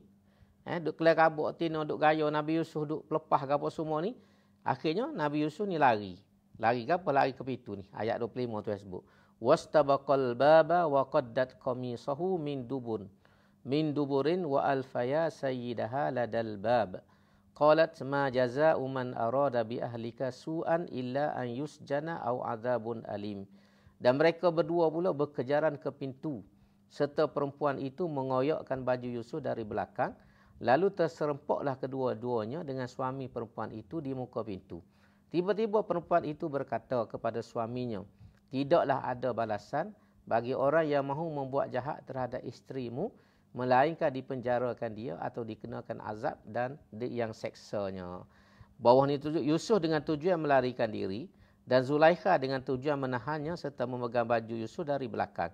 Eh, duduk kelai kabuk tu ni duduk gaya Nabi Yusuf duduk pelepah ke semua ni. Akhirnya Nabi Yusuf ni lari. Lari ke apa? Lari ke pintu ni. Ayat 25 tu yang sebut. Wastabaqal baba wa qaddat qamisahu min dubun. Min duburin wa alfaya sayyidaha ladal bab. Qalat ma jaza'u man arada bi ahlika su'an illa an yusjana au azabun alim. Dan mereka berdua pula berkejaran ke pintu. Serta perempuan itu mengoyakkan baju Yusuf dari belakang. Lalu terserempoklah kedua-duanya dengan suami perempuan itu di muka pintu. Tiba-tiba perempuan itu berkata kepada suaminya, Tidaklah ada balasan bagi orang yang mahu membuat jahat terhadap isterimu, melainkan dipenjarakan dia atau dikenakan azab dan yang seksanya. Bawah ini tujuh, Yusuf dengan tujuan melarikan diri, dan Zulaikha dengan tujuan menahannya serta memegang baju Yusuf dari belakang.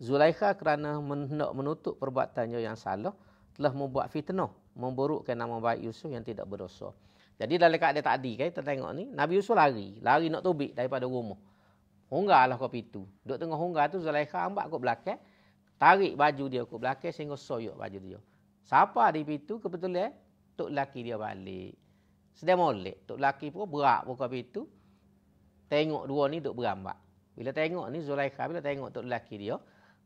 Zulaikha kerana hendak menutup perbuatannya yang salah telah membuat fitnah memburukkan nama baik Yusuf yang tidak berdosa. Jadi dalam lekat dia tadi kan kita tengok ni Nabi Yusuf lari, lari nak tobik daripada rumah. Hunggalah kau pintu. Duduk tengah hunggar tu Zulaikha ambak kau belakang, tarik baju dia kau belakang sehingga soyok baju dia. Siapa di pintu kebetulan tok lelaki dia balik. Sedang molek, tok lelaki pun berak buka pintu tengok dua ni duk berambak. Bila tengok ni Zulaikha bila tengok tok lelaki dia,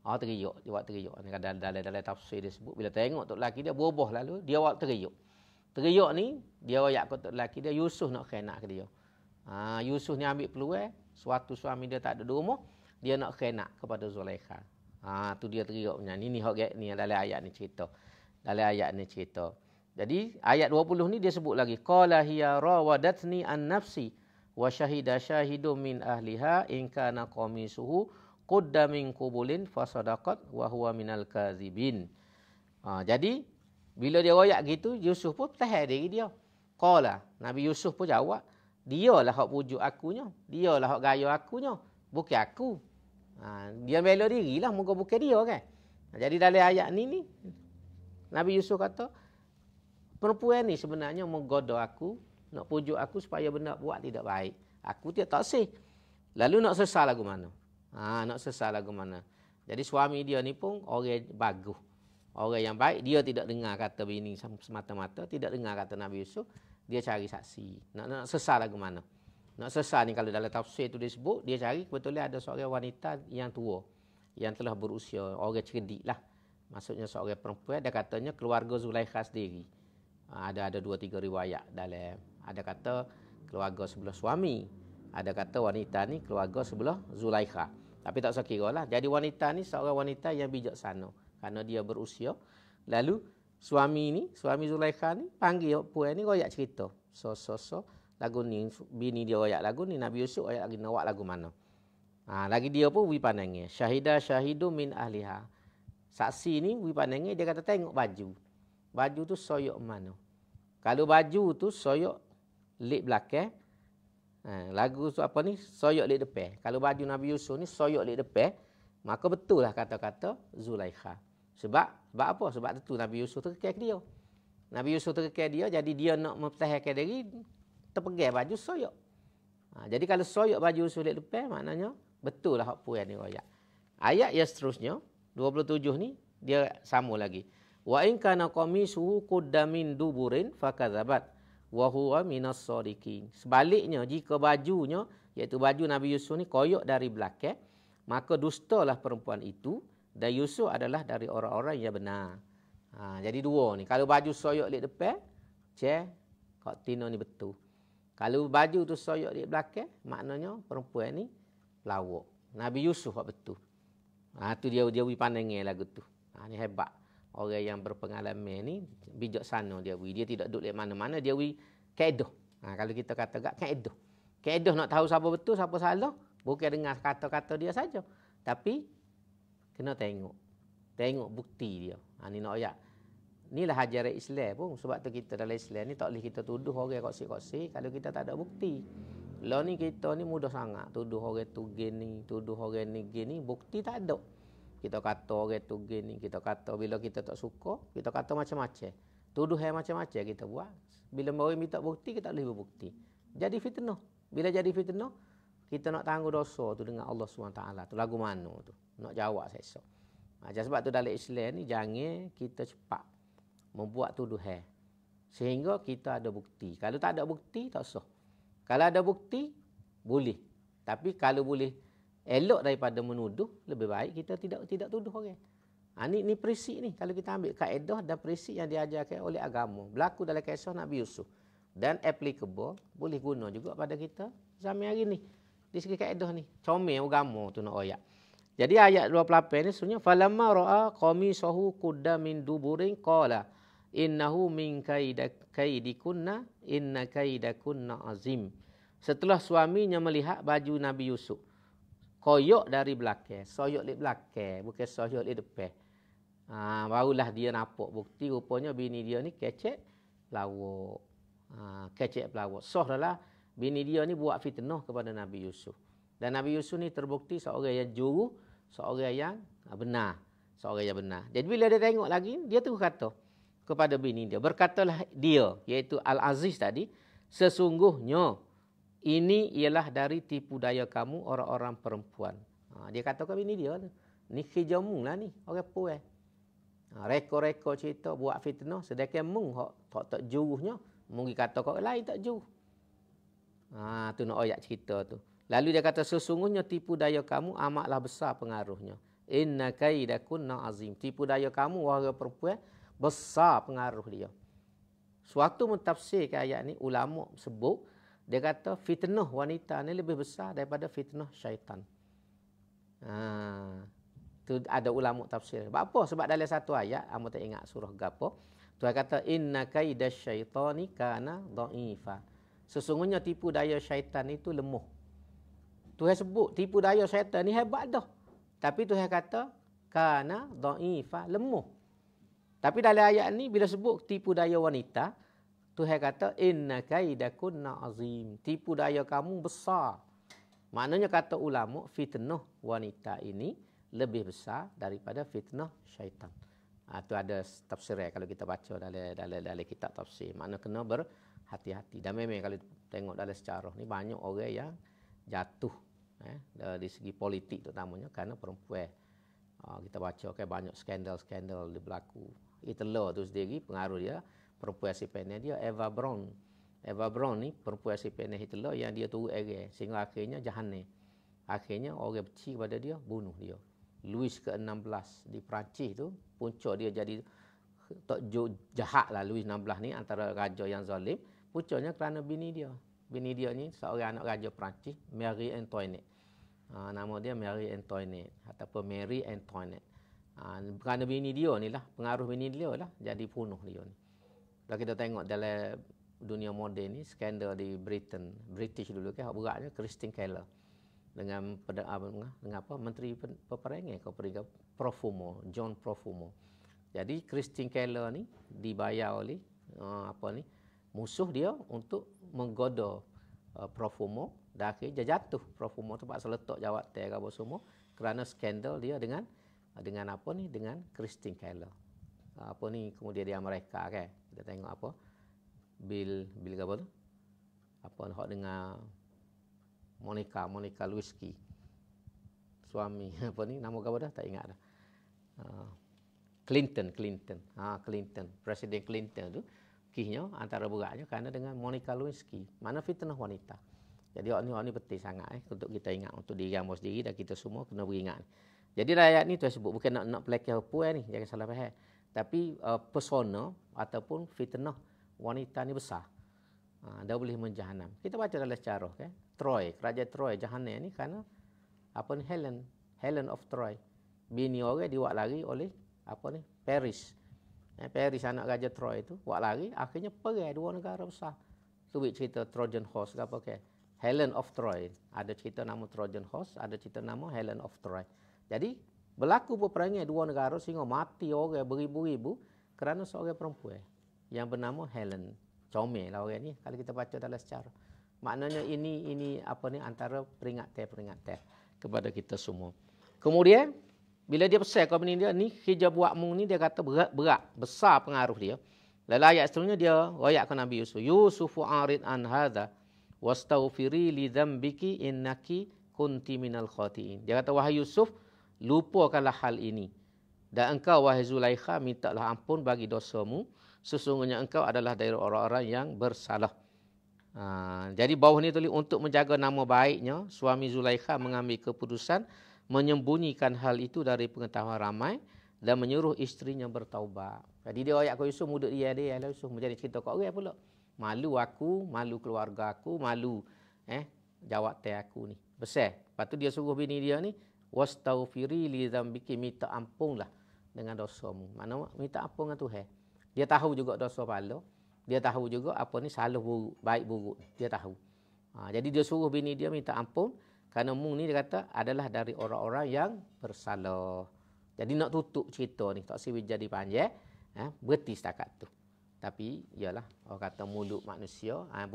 ha oh, teriuk, dia buat teriuk. Ni kadang dalam dalam tafsir dia sebut bila tengok tok lelaki dia berubah lalu dia buat teriuk. Teriuk ni dia royak kat tok lelaki dia Yusuf nak khianat ke dia. Ha Yusuf ni ambil peluang suatu suami dia tak ada di rumah, dia nak khianat kepada Zulaikha. Ha tu dia teriuk punya. Ni ni hok ni dalam ayat ni cerita. Dalam ayat ni cerita. Jadi ayat 20 ni dia sebut lagi qala hiya rawadatni an nafsi wa syahida syahidu min ahliha in kana qamisuhu qudda min qubulin fa sadaqat wa huwa minal kadzibin ha, jadi bila dia royak gitu Yusuf pun tahan diri dia qala nabi Yusuf pun jawab dialah hak pujuk akunya dialah hak gaya aku akunya bukan aku ha, dia bela dirilah muka bukan dia kan ha, jadi dalam ayat ni ni nabi Yusuf kata perempuan ni sebenarnya menggoda aku nak pujuk aku supaya benda buat tidak baik. Aku tidak tak sih. Lalu nak sesal lagu mana? Ha, nak sesal lagu mana? Jadi suami dia ni pun orang bagus. Orang yang baik, dia tidak dengar kata bini semata-mata, tidak dengar kata Nabi Yusuf, dia cari saksi. Nak, nak sesal lagu mana? Nak sesal ni kalau dalam tafsir itu disebut, dia cari kebetulan ada seorang wanita yang tua, yang telah berusia, orang cerdik lah. Maksudnya seorang perempuan, dia katanya keluarga Zulaikha sendiri. Ha, ada ada dua tiga riwayat dalam ada kata keluarga sebelah suami ada kata wanita ni keluarga sebelah Zulaikha tapi tak usah kira lah jadi wanita ni seorang wanita yang bijaksana kerana dia berusia lalu suami ni suami Zulaikha ni panggil puan ni royak cerita so so so lagu ni bini dia royak lagu ni Nabi Yusuf royak lagi nawak lagu mana ha, lagi dia pun wi pandangnya syahida syahidu min ahliha saksi ni wi pandangnya dia kata tengok baju baju tu soyok mana kalau baju tu soyok lip belakang. Eh? Ha, lagu apa ni? Soyok lip depan. Kalau baju Nabi Yusuf ni soyok lip depan, maka betul lah kata-kata Zulaikha. Sebab sebab apa? Sebab itu Nabi Yusuf terkejut ke dia. Nabi Yusuf terkejut dia, jadi dia nak mempertahankan diri, terpegai baju soyok. Ha, jadi kalau soyok baju sulit lepas maknanya betul lah apa yang ayat. Ayat yang seterusnya 27 ni dia sama lagi. Wa in kana qamisuhu quddamin duburin fakadzabat wa huwa minas sadiqin. Sebaliknya jika bajunya iaitu baju Nabi Yusuf ni koyok dari belakang, eh, maka dustalah perempuan itu dan Yusuf adalah dari orang-orang yang benar. Ha, jadi dua ni. Kalau baju soyok di depan, ce kok tino ni betul. Kalau baju tu soyok di belakang, eh, maknanya perempuan ni lawak. Nabi Yusuf kok betul. Ha, tu dia dia pandangnya lagu tu. Ha, ni hebat orang yang berpengalaman ni bijak bijaksana dia wui. Dia tidak duduk di mana-mana dia wui kaedah. Ha, kalau kita kata gak kaedah. Kaedah nak tahu siapa betul, siapa salah, bukan dengar kata-kata dia saja. Tapi kena tengok. Tengok bukti dia. Ha, ni nak ayat. Inilah hajar Islam pun. Sebab tu kita dalam Islam ni tak boleh kita tuduh orang koksi-koksi kalau kita tak ada bukti. Lah ni kita ni mudah sangat tuduh orang tu gini, tuduh orang ni gini, bukti tak ada kita kata orang tu gini, kita kata bila kita tak suka, kita kata macam-macam. Tuduh yang macam-macam kita buat. Bila orang minta bukti, kita tak boleh berbukti. Jadi fitnah. Bila jadi fitnah, kita nak tanggung dosa tu dengan Allah SWT. Tu lagu mana tu. Nak jawab sesuatu. Ha, Macam sebab tu dalam Islam ni, jangan kita cepat membuat tuduh tuduhan. Sehingga kita ada bukti. Kalau tak ada bukti, tak usah. Kalau ada bukti, boleh. Tapi kalau boleh Elok daripada menuduh, lebih baik kita tidak tidak tuduh orang. Ha, ni, ni prinsip ni. Kalau kita ambil kaedah dan prinsip yang diajarkan oleh agama. Berlaku dalam kisah Nabi Yusuf. Dan applicable, boleh guna juga pada kita zaman hari ni. Di segi kaedah ni. Comel agama tu nak ayat. Jadi ayat 28 ni sebenarnya. Falamma ra'a qami sahu kudda min duburin qala. Innahu min kaida kaidikunna inna kaidakunna azim. Setelah suaminya melihat baju Nabi Yusuf koyok dari belakang. Soyok di belakang. Bukan soyok di depan. Ha, barulah dia nampak bukti. Rupanya bini dia ni kecek pelawak. Ha, kecek pelawak. Soh adalah bini dia ni buat fitnah kepada Nabi Yusuf. Dan Nabi Yusuf ni terbukti seorang yang juru. Seorang yang benar. Seorang yang benar. Jadi bila dia tengok lagi, dia tu kata kepada bini dia. Berkatalah dia, iaitu Al-Aziz tadi. Sesungguhnya, ini ialah dari tipu daya kamu orang-orang perempuan. Ha, dia katakan ini dia. Ni kejamu lah ni. Orang pun eh. Ha, Rekor-rekor cerita buat fitnah. Sedangkan mung hok, tak tak juruhnya. Mung kata kau lain tak juruh. Ha, tu nak ayat cerita tu. Lalu dia kata sesungguhnya tipu daya kamu amatlah besar pengaruhnya. Inna kaidakun azim Tipu daya kamu warga perempuan eh, besar pengaruh dia. Suatu mentafsirkan ayat ni ulama sebut dia kata fitnah wanita ni lebih besar daripada fitnah syaitan. Ha, tu ada ulama tafsir. Sebab apa? Sebab dalam satu ayat, kamu ah, tak ingat surah gapo. Tuhan kata, Inna kaida syaitani kana da'ifa. Sesungguhnya tipu daya syaitan itu lemah. Tuhan sebut tipu daya syaitan ni hebat dah. Tapi Tuhan kata, kana da'ifa, lemah. Tapi dalam ayat ni, bila sebut tipu daya wanita, Tuhan kata inna kaidakunna azim. Tipu daya kamu besar. Maknanya kata ulama fitnah wanita ini lebih besar daripada fitnah syaitan. Ha, ah, itu ada tafsir kalau kita baca dalam dalam dalam kitab tafsir. Mana kena berhati-hati. Dan memang kalau tengok dalam sejarah ni banyak orang yang jatuh eh, dari segi politik terutamanya kerana perempuan. Ha, kita baca okay, banyak skandal-skandal berlaku. Itulah tu sendiri pengaruh dia. Ya perempuan asyik penih dia Eva Braun Eva Braun ni perempuan asyik penih Hitler lah yang dia turut air sehingga akhirnya jahannya akhirnya orang benci pada dia bunuh dia Louis ke-16 di Perancis tu punca dia jadi tok jahat lah Louis 16 ni antara raja yang zalim puncaknya kerana bini dia bini dia ni seorang anak raja Perancis Marie Antoinette uh, nama dia Marie Antoinette ataupun Mary Antoinette Ha, kerana bini dia ni lah, pengaruh bini dia lah, jadi punuh dia ni. Kalau kita tengok dalam dunia moden ni skandal di Britain, British dulu ke hak beratnya Christine Keller dengan ah, apa dengan apa menteri peperangan kau peringkat Profumo, John Profumo. Jadi Christine Keller ni dibayar oleh ah, apa ni musuh dia untuk menggoda ah, Profumo dan akhirnya jatuh Profumo tempat seletak jawat teh apa semua kerana skandal dia dengan dengan apa ni dengan Christine Keller. apa ni kemudian dia mereka. kan. Okay? kita tengok apa bil bil apa tu apa hok Dengan Monica Monica Lewinsky suami apa ni nama apa dah tak ingat dah ah, Clinton Clinton ha Clinton Presiden Clinton tu kisahnya antara beratnya kerana dengan Monica Lewinsky mana fitnah wanita jadi orang ni orang ni penting sangat eh untuk kita ingat untuk diri kamu sendiri dan kita semua kena beringat. Jadi ayat ni tu sebut bukan nak nak pelakai apa eh, ni jangan salah faham tapi uh, eh, persona ataupun fitnah wanita ni besar. Ha, dia boleh menjahannam. Kita baca dalam sejarah. Okay? Troy, Raja Troy, jahannam ni kerana apa ni Helen, Helen of Troy. Bini orang diwak lari oleh apa ni Paris. Eh, Paris anak Raja Troy itu wak lari, akhirnya perai dua negara besar. Tu cerita Trojan Horse apa ke? Helen of Troy. Ada cerita nama Trojan Horse, ada cerita nama Helen of Troy. Jadi Berlaku peperangan dua negara sehingga mati orang beribu-ribu kerana seorang perempuan yang bernama Helen. Comel lah orang ni kalau kita baca dalam secara. Maknanya ini ini apa ni antara peringatan-peringatan kepada kita semua. Kemudian bila dia besar kau dia ni hijab buat mung ni dia kata berat, berat besar pengaruh dia. Lalu ayat seterusnya dia royak ke Nabi Yusuf. Yusufu arid an hadha. Wastawfiri li dhambiki innaki kunti minal khati'in. Dia kata wahai Yusuf, lupakanlah hal ini. Dan engkau, wahai Zulaikha, mintalah ampun bagi dosamu. Sesungguhnya engkau adalah dari orang-orang yang bersalah. Ha, jadi bawah ni tulis untuk menjaga nama baiknya, suami Zulaikha mengambil keputusan menyembunyikan hal itu dari pengetahuan ramai dan menyuruh isterinya bertaubat. Jadi dia ayat kau Yusuf muduk dia dia Yusuf Yusuf menjadi cerita kau orang pula. Malu aku, malu keluarga aku, malu eh jawab teh aku ni. Besar. Lepas tu dia suruh bini dia ni wastaghfiri li dzambiki minta ampunlah dengan dosamu. Mana minta ampun dengan Tuhan? Dia tahu juga dosa pala. Dia tahu juga apa ni salah buruk, baik buruk. Dia tahu. Ha, jadi dia suruh bini dia minta ampun kerana mung ni dia kata adalah dari orang-orang yang bersalah. Jadi nak tutup cerita ni tak sibuk jadi panjang. Eh, berhenti setakat tu. Tapi ialah orang kata mulut manusia, ha,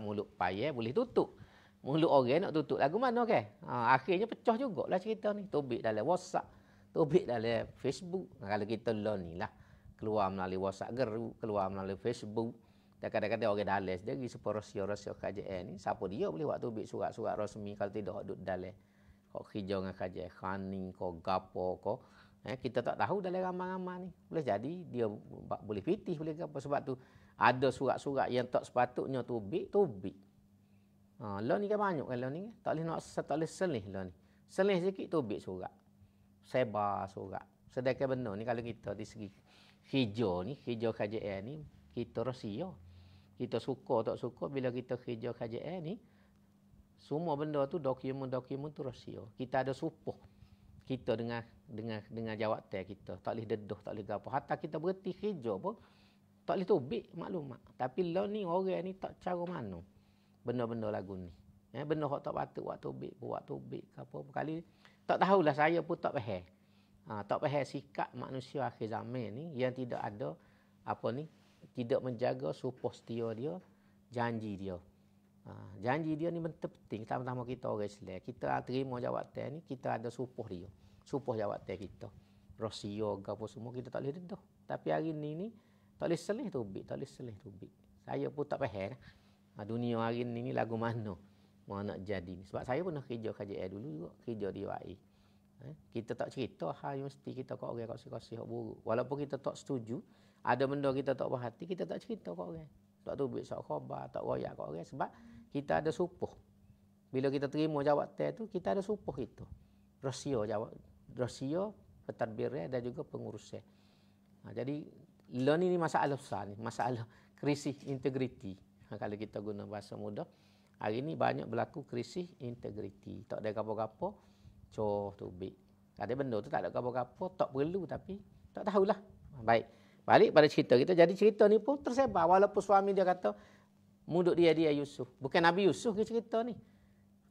mulut payah boleh tutup mulut orang nak tutup lagu mana kan? Ha, akhirnya pecah jugalah cerita ni. Tobik dalam WhatsApp. Tobik dalam Facebook. Nah, kalau kita learn ni lah. Keluar melalui WhatsApp geru. Keluar melalui Facebook. Dan kadang-kadang orang dalam sendiri. Sepuluh rasio-rasio KJN ni. Siapa dia boleh buat tobik surat-surat rasmi. Kalau tidak duduk dalam. Kau hijau dengan KJN. Khani, kau gapo, kau. Eh, kita tak tahu dalam ramai-ramai ni. Boleh jadi dia boleh fitih. Boleh apa Sebab tu ada surat-surat yang tak sepatutnya tobik. Tobik. Ha, lah ni kan banyak kan lah ni. Kan. Tak boleh nak tak boleh selih lah ni. Selih sikit tu bit surat. Sebar surat. Sedangkan benar ni kalau kita di segi hijau ni, hijau KJL ni, kita rahsia. Kita suka tak suka bila kita hijau KJL ni, semua benda tu dokumen-dokumen tu rahsia. Kita ada supoh, Kita dengan dengan dengan jawatan kita. Tak boleh deduh, tak boleh apa. Hatta kita berhenti hijau pun, tak boleh tubik maklumat. Tapi lah ni orang ni tak cara mana benda-benda lagu ni. Eh, benda yang tak patut buat tubik, buat tubik ke apa. Kali tak tahulah saya pun tak faham. Ha, tak faham sikap manusia akhir zaman ni yang tidak ada apa ni, tidak menjaga supah dia, janji dia. Ha, janji dia ni betul penting. Tambah-tambah kita orang Islam, kita lah terima jawatan ni, kita ada supah dia. Supah jawatan kita. Rosio ke apa semua kita tak boleh dedah. Tapi hari ni ni tak boleh selih tubik, tak boleh selih tubik. Saya pun tak faham. Ah, dunia hari ni ni lagu mana mau nak jadi ni sebab saya pernah kerja KJL dulu juga kerja di UAE eh? kita tak cerita hal yang mesti kita kat orang kat sikasi hak buruk walaupun kita tak setuju ada benda kita tak berhati kita tak cerita kat orang tak tubik sok khabar tak royak kat orang sebab kita ada supuh bila kita terima jawab teh tu kita ada supuh itu Rosio jawab Rosio pentadbirnya dan juga pengurusnya ha, nah, jadi learning ini masalah besar ni masalah krisis integriti Ha, kalau kita guna bahasa mudah. Hari ini banyak berlaku krisis integriti. Tak ada gapo-gapo, coh tubik. Ada benda tu tak ada gapo-gapo, tak perlu tapi tak tahulah. Ha, baik. Balik pada cerita kita. Jadi cerita ni pun tersebar walaupun suami dia kata muduk dia dia Yusuf. Bukan Nabi Yusuf ke cerita ni.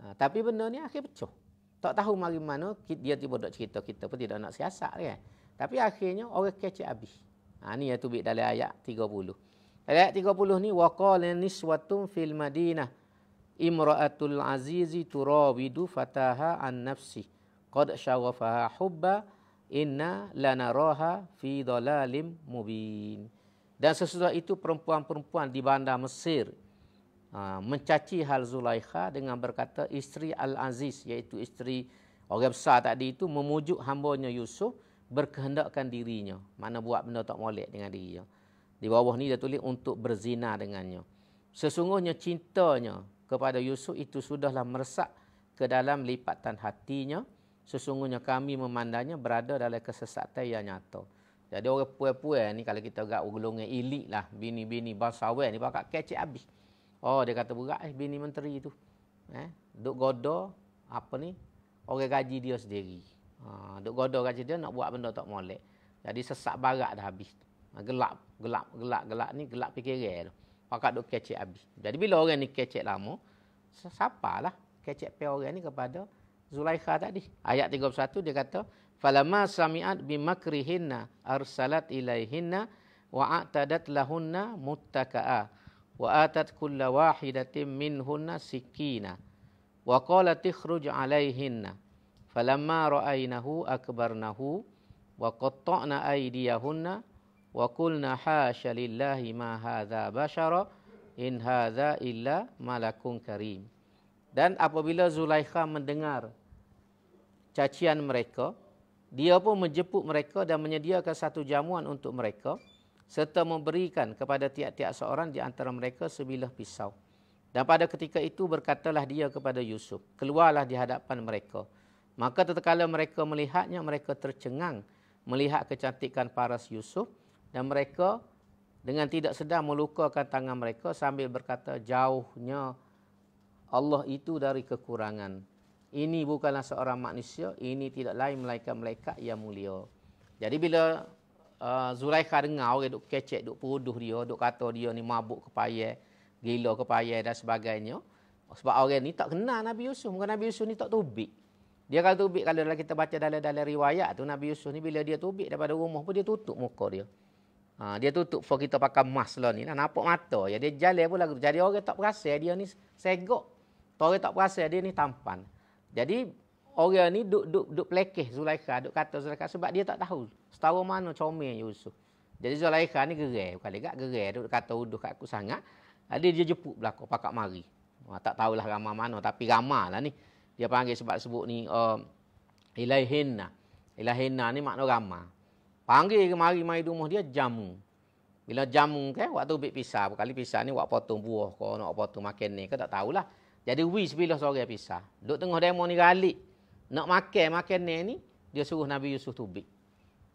Ha, tapi benda ni akhir pecah. Tak tahu mari mana dia tiba nak cerita kita pun tidak nak siasat kan. Tapi akhirnya orang kecil habis. Ha, ni yang tubik dalam ayat 30. Ayat 30 ni waqala niswatun fil madinah imra'atul azizi turawidu fataha an nafsi qad syawafaha hubba inna lanaraha fi dhalalim mubin. Dan sesudah itu perempuan-perempuan di bandar Mesir ha, mencaci hal Zulaikha dengan berkata isteri Al-Aziz iaitu isteri orang besar tadi itu memujuk hambanya Yusuf berkehendakkan dirinya. Mana buat benda tak molek dengan dirinya. Di bawah ni dia tulis untuk berzina dengannya. Sesungguhnya cintanya kepada Yusuf itu sudahlah meresak ke dalam lipatan hatinya. Sesungguhnya kami memandangnya berada dalam kesesatan yang nyata. Jadi orang puan-puan ni kalau kita agak gulung elit lah. Bini-bini bangsawan ni bakal kecil habis. Oh dia kata berat eh bini menteri tu. Eh, duk goda apa ni. Orang gaji dia sendiri. Ha, duk goda gaji dia nak buat benda tak molek. Jadi sesak barat dah habis. Gelap gelap gelap gelap ni gelap fikiran tu pakak dok kecek habis jadi bila orang ni kecek lama sapalah kecek pe orang ni kepada Zulaikha tadi ayat 31 dia kata falama samiat bimakrihinna arsalat ilaihinna wa atadat lahunna muttakaa wa atat kulla wahidatin minhunna sikina wa qalat ikhruj alaihinna falamma ra'ainahu akbarnahu wa qatta'na aydiyahunna وقلنا حاش لله ما هذا بشر إن هذا إلا ملك كريم dan apabila Zulaikha mendengar cacian mereka, dia pun menjemput mereka dan menyediakan satu jamuan untuk mereka serta memberikan kepada tiap-tiap seorang di antara mereka sebilah pisau. Dan pada ketika itu berkatalah dia kepada Yusuf, keluarlah di hadapan mereka. Maka tetkala mereka melihatnya, mereka tercengang melihat kecantikan paras Yusuf dan mereka dengan tidak sedar melukakan tangan mereka sambil berkata jauhnya Allah itu dari kekurangan. Ini bukanlah seorang manusia, ini tidak lain melainkan malaikat yang mulia. Jadi bila uh, Zulaikha dengar orang okay, duk kecek, duk puduh dia, duk kata dia ni mabuk kepayah, gila kepayah dan sebagainya. Sebab orang ni tak kenal Nabi Yusuf, bukan Nabi Yusuf ni tak tubik. Dia kalau tubik kalau kita baca dalam dalam riwayat tu Nabi Yusuf ni bila dia tubik daripada rumah pun dia tutup muka dia. Ha, dia tutup for kita pakai mask lah ni. Nah, nampak mata. Ya, dia jalan pun Jadi orang tak perasa dia ni segok. Orang tak perasa dia ni tampan. Jadi orang ni duk duk duk pelekeh Zulaikha, duk kata Zulaikha sebab dia tak tahu setara mana comel Yusuf. Jadi Zulaikha ni gerai, bukan lega gerai, duk kata uduh kat aku sangat. Jadi dia jepuk belako pakak mari. Ha, tak tahulah ramah mana tapi ramahlah ni. Dia panggil sebab sebut ni uh, Ilaihinna. Ilaihinna ni makna ramah. Panggil ke mari mai rumah dia jamu. Bila jamu ke kan, waktu bib pisah, kali pisah ni waktu potong buah ke nak potong makan ni ke tak tahulah. Jadi wis bila sore pisah. Duk tengah demo ni galik. Nak makan makan ni ni, dia suruh Nabi Yusuf tubik.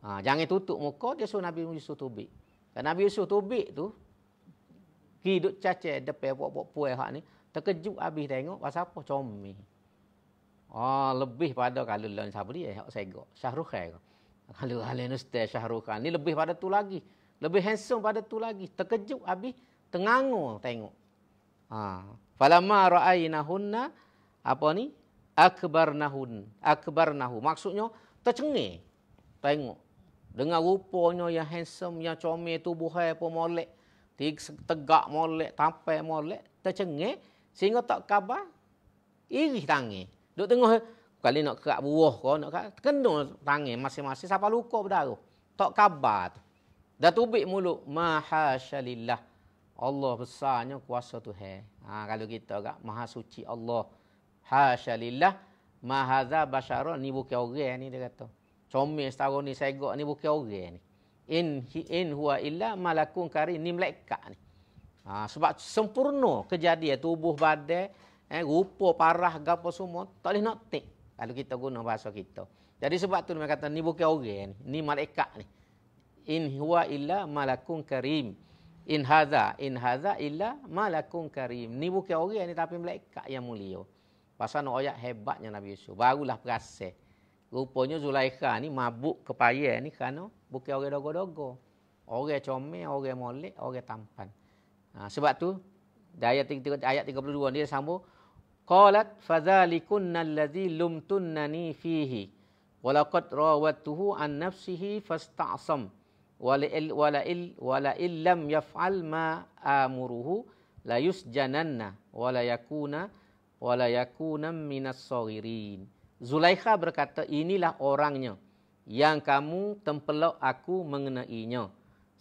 Ha, jangan tutup muka, dia suruh Nabi Yusuf tubik. Dan Nabi Yusuf tubik tu, ki duk cacai depan buat-buat puai hak ni, terkejut habis tengok, pasal apa? Comel. Oh, lebih pada kalau lelaki sabri, eh, hak segok. Syahrukh eh. Lalu Halin Ustaz Syahrul Khan. Ini lebih pada tu lagi. Lebih handsome pada tu lagi. Terkejut habis. Tengangul tengok. Ha. Falamma ra'ainahunna. Apa ni? Akbarnahun. Akbarnahu. Maksudnya tercengih. Tengok. Dengan rupanya yang handsome, yang comel, tubuh hai pun molek. Tegak molek, tampai molek. Tercengih. Sehingga tak kabar. Iri tangi. Duk tengok. Kali nak kerak buah ke, nak kerak, terkenal tangan masing-masing sampai luka berdarah. Tak kabar tu. Dah tubik mulut. Maha syalillah. Allah besarnya kuasa tu Ha, kalau kita agak maha suci Allah. Ha syalillah. Maha za basyara ni bukan orang ni dia kata. Comel setara ni segak ni bukan orang ni. In, hi in huwa illa malakun kari ni melekat ni. Ha, sebab sempurna kejadian tubuh badai. Eh, rupa parah gapa semua. Tak boleh nak take kalau kita guna bahasa kita. Jadi sebab tu dia kata ni bukan orang ni, ni malaikat ni. In huwa illa malakun karim. In hadza, in hadza illa malakun karim. Ni bukan orang ni tapi malaikat yang mulia. Pasal nak ayat hebatnya Nabi Yusuf. Barulah perasa. Rupanya Zulaikha ni mabuk kepayah ni kerana bukan orang dogo-dogo. Orang comel, orang molek, orang tampan. Ha, sebab tu, di ayat 32 ni dia sambung qalat fadzalikunna allazi lumtunnani fihi walaqad rawatuhu an nafsihi fasta'sam wala il wala il illam yaf'al ma amuruhu la yusjananna wala yakuna wala yakuna minas saghirin Zulaikha berkata inilah orangnya yang kamu tempelok aku mengenainya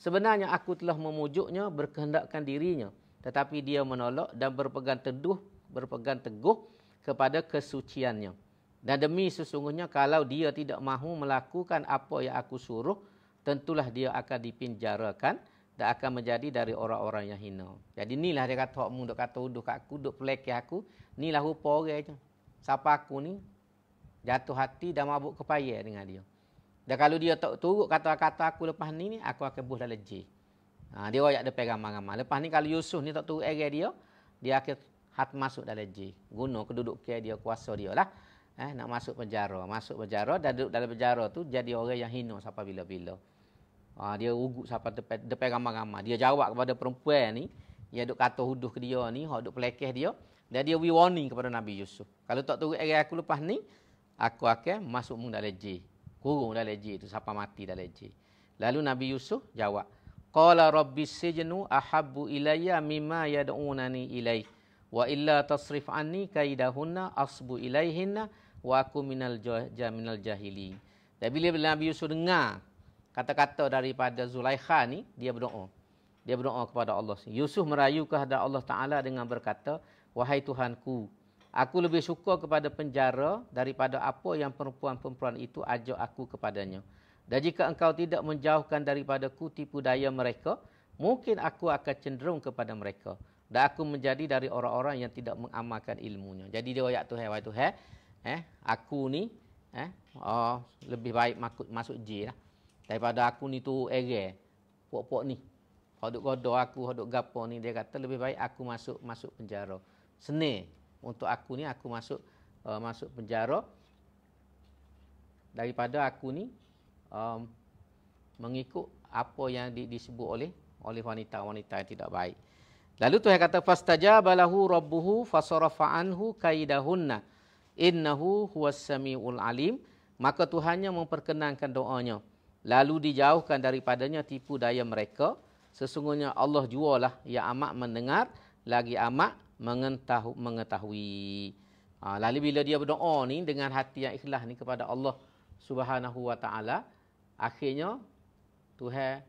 sebenarnya aku telah memujuknya berkehendakkan dirinya tetapi dia menolak dan berpegang teduh berpegang teguh kepada kesuciannya. Dan demi sesungguhnya kalau dia tidak mahu melakukan apa yang aku suruh, tentulah dia akan dipinjarakan dan akan menjadi dari orang-orang yang hina. Jadi inilah dia kata hokmu duk kata duk aku duk pelekih aku, inilah rupa orangnya. Siapa aku ni? Jatuh hati dan mabuk kepaya dengan dia. Dan kalau dia tak turut kata-kata aku lepas ni, aku akan buh dalam jih. Ha, dia rakyat depan ramai-ramai. Lepas ni kalau Yusuf ni tak turut air dia, dia akan hat masuk dalam jail. Guna kedudukan dia kuasa dia lah. Eh, nak masuk penjara. Masuk penjara dan duduk dalam penjara tu jadi orang yang hina sampai bila-bila. Ha, dia ugut sampai depan, depan ramai-ramai. Dia jawab kepada perempuan ni. dia duduk kata huduh ke dia ni. Yang duduk pelekeh dia. Dan dia we warning kepada Nabi Yusuf. Kalau tak turut air aku lepas ni. Aku akan masuk mung dalam jail. Kurung dalam jail tu. Sampai mati dalam jail. Lalu Nabi Yusuf jawab. Qala rabbi sijnu ahabu ilayya mimma yad'unani ilayya wa illa tasrif anni kaidahunna asbu ilaihinna wa aku minal jaminal jahili. Dan bila Nabi Yusuf dengar kata-kata daripada Zulaikha ni, dia berdoa. Dia berdoa kepada Allah. Yusuf merayu kepada Allah Ta'ala dengan berkata, Wahai Tuhanku, aku lebih suka kepada penjara daripada apa yang perempuan-perempuan itu ajak aku kepadanya. Dan jika engkau tidak menjauhkan daripada ku daya mereka, mungkin aku akan cenderung kepada mereka.'" dan aku menjadi dari orang-orang yang tidak mengamalkan ilmunya. Jadi dia ayat Tuhan ayat Tuhan eh aku ni eh oh lebih baik masuk masuk J lah daripada aku ni tu ere pok-pok ni. Hak duk godo aku, hak duk gapo ni dia kata lebih baik aku masuk masuk penjara. Seni untuk aku ni aku masuk uh, masuk penjara daripada aku ni um, mengikut apa yang di, disebut oleh oleh wanita-wanita yang tidak baik. Lalu tu Tuhan kata balahu rabbuhu fasarafa anhu kaidahunna innahu huwas samiul alim maka Tuhannya memperkenankan doanya lalu dijauhkan daripadanya tipu daya mereka sesungguhnya Allah jualah yang amat mendengar lagi amat mengetahu, mengetahui ah, lalu bila dia berdoa ni dengan hati yang ikhlas ni kepada Allah Subhanahu wa taala akhirnya Tuhan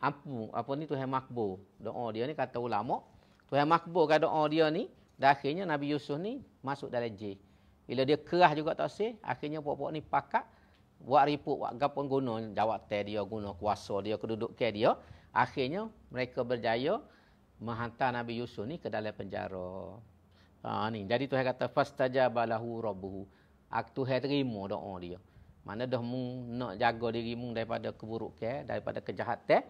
ampu apa ni Tuhan makbul doa dia ni kata ulama Tuhan makbul kata doa dia ni dan akhirnya Nabi Yusuf ni masuk dalam J bila dia kerah juga tak sih akhirnya pokok puak ni pakat buat riput buat gapo guna Jawat teh dia guna kuasa dia kedudukan dia akhirnya mereka berjaya menghantar Nabi Yusuf ni ke dalam penjara ha ni jadi Tuhan kata fastajabalahu rabbuhu ak Tuhan terima doa dia mana dah mung nak jaga mung daripada keburukan daripada kejahatan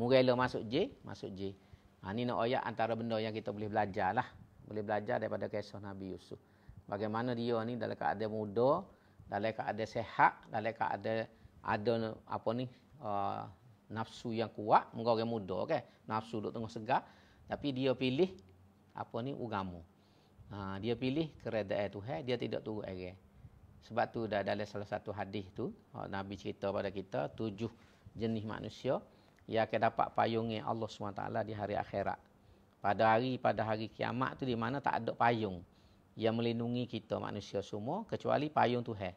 Murela masuk J, masuk J. Ha, ini nak ayat antara benda yang kita boleh belajar lah. Boleh belajar daripada kisah Nabi Yusuf. Bagaimana dia ni dalam keadaan muda, dalam keadaan sehat, dalam keadaan ada apa ni, uh, nafsu yang kuat, muka orang muda kan. Okay? Nafsu duduk tengah segar. Tapi dia pilih apa ni, ugamu. Ha, dia pilih keredaan tu, hai? dia tidak turut erai. Sebab tu dah dalam salah satu hadis tu, uh, Nabi cerita pada kita, tujuh jenis Manusia ia akan dapat payungnya Allah SWT di hari akhirat. Pada hari pada hari kiamat tu di mana tak ada payung ia melindungi kita manusia semua kecuali payung tu Tuhan.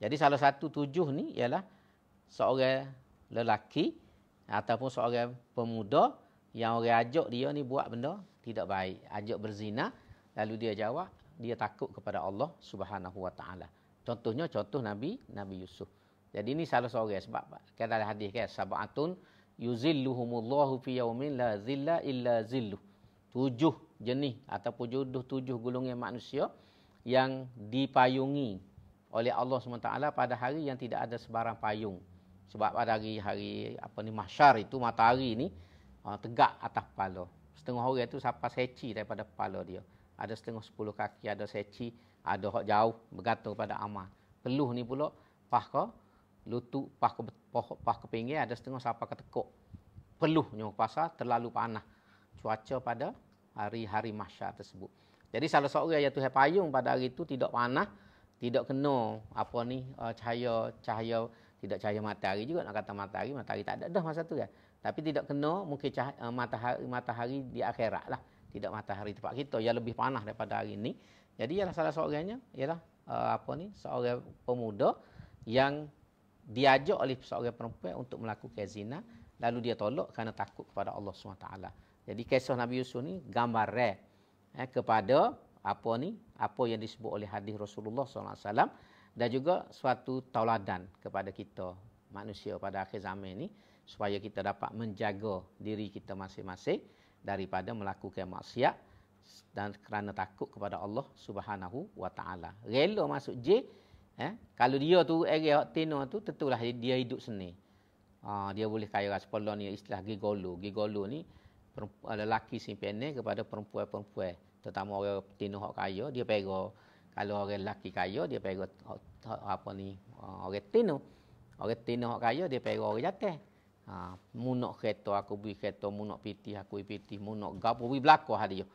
Jadi salah satu tujuh ni ialah seorang lelaki ataupun seorang pemuda yang orang ajak dia ni buat benda tidak baik, ajak berzina lalu dia jawab dia takut kepada Allah Subhanahu Wa Taala. Contohnya contoh Nabi Nabi Yusuf. Jadi ini salah seorang sebab kata hadis kan sabatun yuzilluhumullahu fi yaumin la zilla illa zilluh. Tujuh jenis ataupun jodoh tujuh golongan manusia yang dipayungi oleh Allah SWT pada hari yang tidak ada sebarang payung. Sebab pada hari hari apa ni mahsyar itu matahari ini ah, tegak atas kepala. Setengah hari itu sampai seci daripada kepala dia. Ada setengah sepuluh kaki, ada seci, ada hak jauh bergantung pada amal. Peluh ni pula pahkah lutut pah ke pah, ke pinggir ada setengah siapa ketekuk peluh nyok pasar terlalu panas cuaca pada hari-hari mahsyar tersebut jadi salah seorang yang Tuhan payung pada hari itu tidak panas tidak kena apa ni eh, cahaya cahaya tidak cahaya matahari juga nak kata matahari matahari tak ada dah masa tu kan tapi tidak kena mungkin cahaya, eh, matahari matahari di akhirat lah tidak matahari tempat kita yang lebih panas daripada hari ini jadi ialah salah seorangnya ialah eh, apa ni seorang pemuda yang diajak oleh seorang perempuan untuk melakukan zina lalu dia tolak kerana takut kepada Allah SWT. Jadi kisah Nabi Yusuf ni gambar eh, kepada apa ni apa yang disebut oleh hadis Rasulullah SAW dan juga suatu tauladan kepada kita manusia pada akhir zaman ini supaya kita dapat menjaga diri kita masing-masing daripada melakukan maksiat dan kerana takut kepada Allah Subhanahu wa taala. Rela masuk jail Eh? Kalau dia tu area eh, hak tino tu tentulah dia hidup seni. Ha, dia boleh kaya rasa pola ni istilah gigolo. Gigolo ni lelaki sing pene kepada perempuan-perempuan. Terutama orang tino hak kaya dia pega. Kalau orang lelaki kaya dia pega apa ni? Ah, orang tino. Orang tino hak kaya dia pega orang jatuh. Ha, ah, munok kereta aku beri kereta, munok piti aku beri piti, munok gapo beri belako hadiah.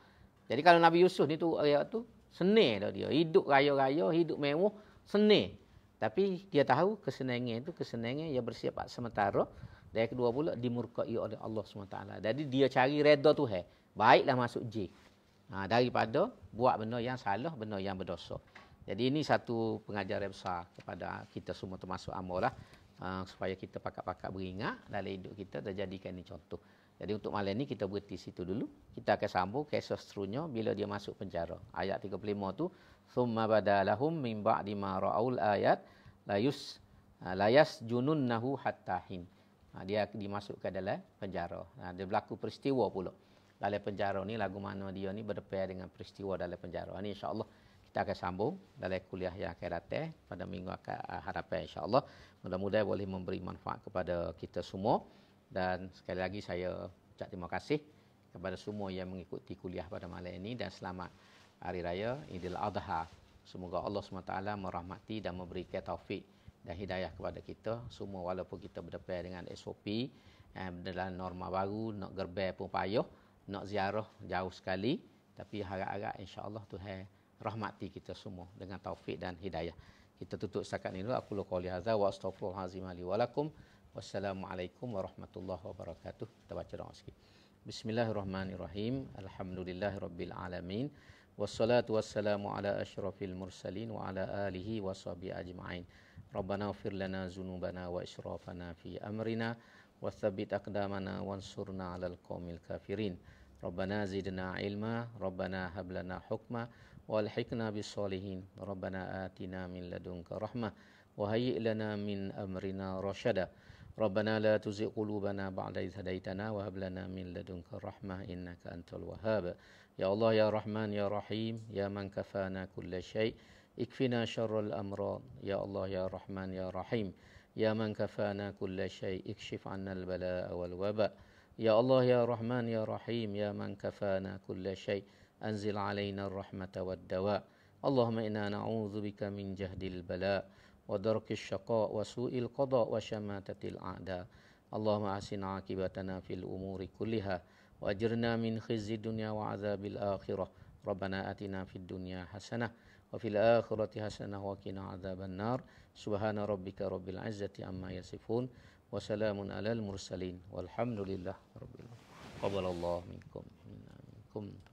Jadi kalau Nabi Yusuf ni tu area tu seni dah dia. Hidup raya-raya, hidup mewah, seni. Tapi dia tahu kesenangan itu kesenangan yang bersifat sementara. dari kedua pula dimurkai oleh Allah SWT. Jadi dia cari reda tu. he, Baiklah masuk J. Ha, daripada buat benda yang salah, benda yang berdosa. Jadi ini satu pengajaran besar kepada kita semua termasuk Amor lah. Uh, ha, supaya kita pakat-pakat beringat dalam hidup kita dan jadikan ini contoh. Jadi untuk malam ni kita berhenti situ dulu. Kita akan sambung kisah seterusnya bila dia masuk penjara. Ayat 35 tu summa badalahum min ba'di ma ra'ul ayat layus ha, layas jununnahu hatta hin. Ha, dia dimasukkan dalam penjara. Ha, dia berlaku peristiwa pula. Dalam penjara ni lagu mana dia ni berdepan dengan peristiwa dalam penjara. Ini insya-Allah kita akan sambung dalam kuliah yang akan datang pada minggu akan hadapan insya-Allah. Mudah-mudahan boleh memberi manfaat kepada kita semua dan sekali lagi saya ucap terima kasih kepada semua yang mengikuti kuliah pada malam ini dan selamat hari raya Idul Adha. Semoga Allah SWT merahmati dan memberikan taufik dan hidayah kepada kita semua walaupun kita berdepan dengan SOP eh, dalam norma baru nak gerbe pun payah nak ziarah jauh sekali tapi harap-harap insya-Allah Tuhan rahmati kita semua dengan taufik dan hidayah kita tutup setakat ini dulu aku lu qouli hadza wa astaghfirullahalazim li wa Wassalamualaikum warahmatullahi wabarakatuh. Kita baca doa sikit. Bismillahirrahmanirrahim. Alhamdulillahirabbil alamin. Wassalatu wassalamu ala asyrafil mursalin wa ala alihi wa sahbihi ajma'in. Rabbana fir lana zunubana wa israfana fi amrina wa tsabbit aqdamana wansurna 'alal qaumil kafirin. Rabbana zidna ilma, Rabbana hablana hukma, walhikna bisolihin, Rabbana atina min ladunka rahmah, wahayi'lana min amrina rasyadah. ربنا لا تزغ قلوبنا بعد إذ هديتنا وهب لنا من لدنك الرحمة إنك أنت الوهاب يا الله يا رحمن يا رحيم يا من كفانا كل شيء اكفنا شر الأمراض يا الله يا رحمن يا رحيم يا من كفانا كل شيء اكشف عنا البلاء والوباء يا الله يا رحمن يا رحيم يا من كفانا كل شيء أنزل علينا الرحمة والدواء اللهم إنا نعوذ بك من جهد البلاء ودرك الشقاء وسوء القضاء وشماتة الأعداء اللهم أحسن عاقبتنا في الأمور كلها وأجرنا من خزي الدنيا وعذاب الآخرة ربنا آتنا في الدنيا حسنة وفي الآخرة حسنة وقنا عذاب النار سبحان ربك رب العزة عما يصفون وسلام على المرسلين والحمد لله رب العالمين قبل الله منكم منا منكم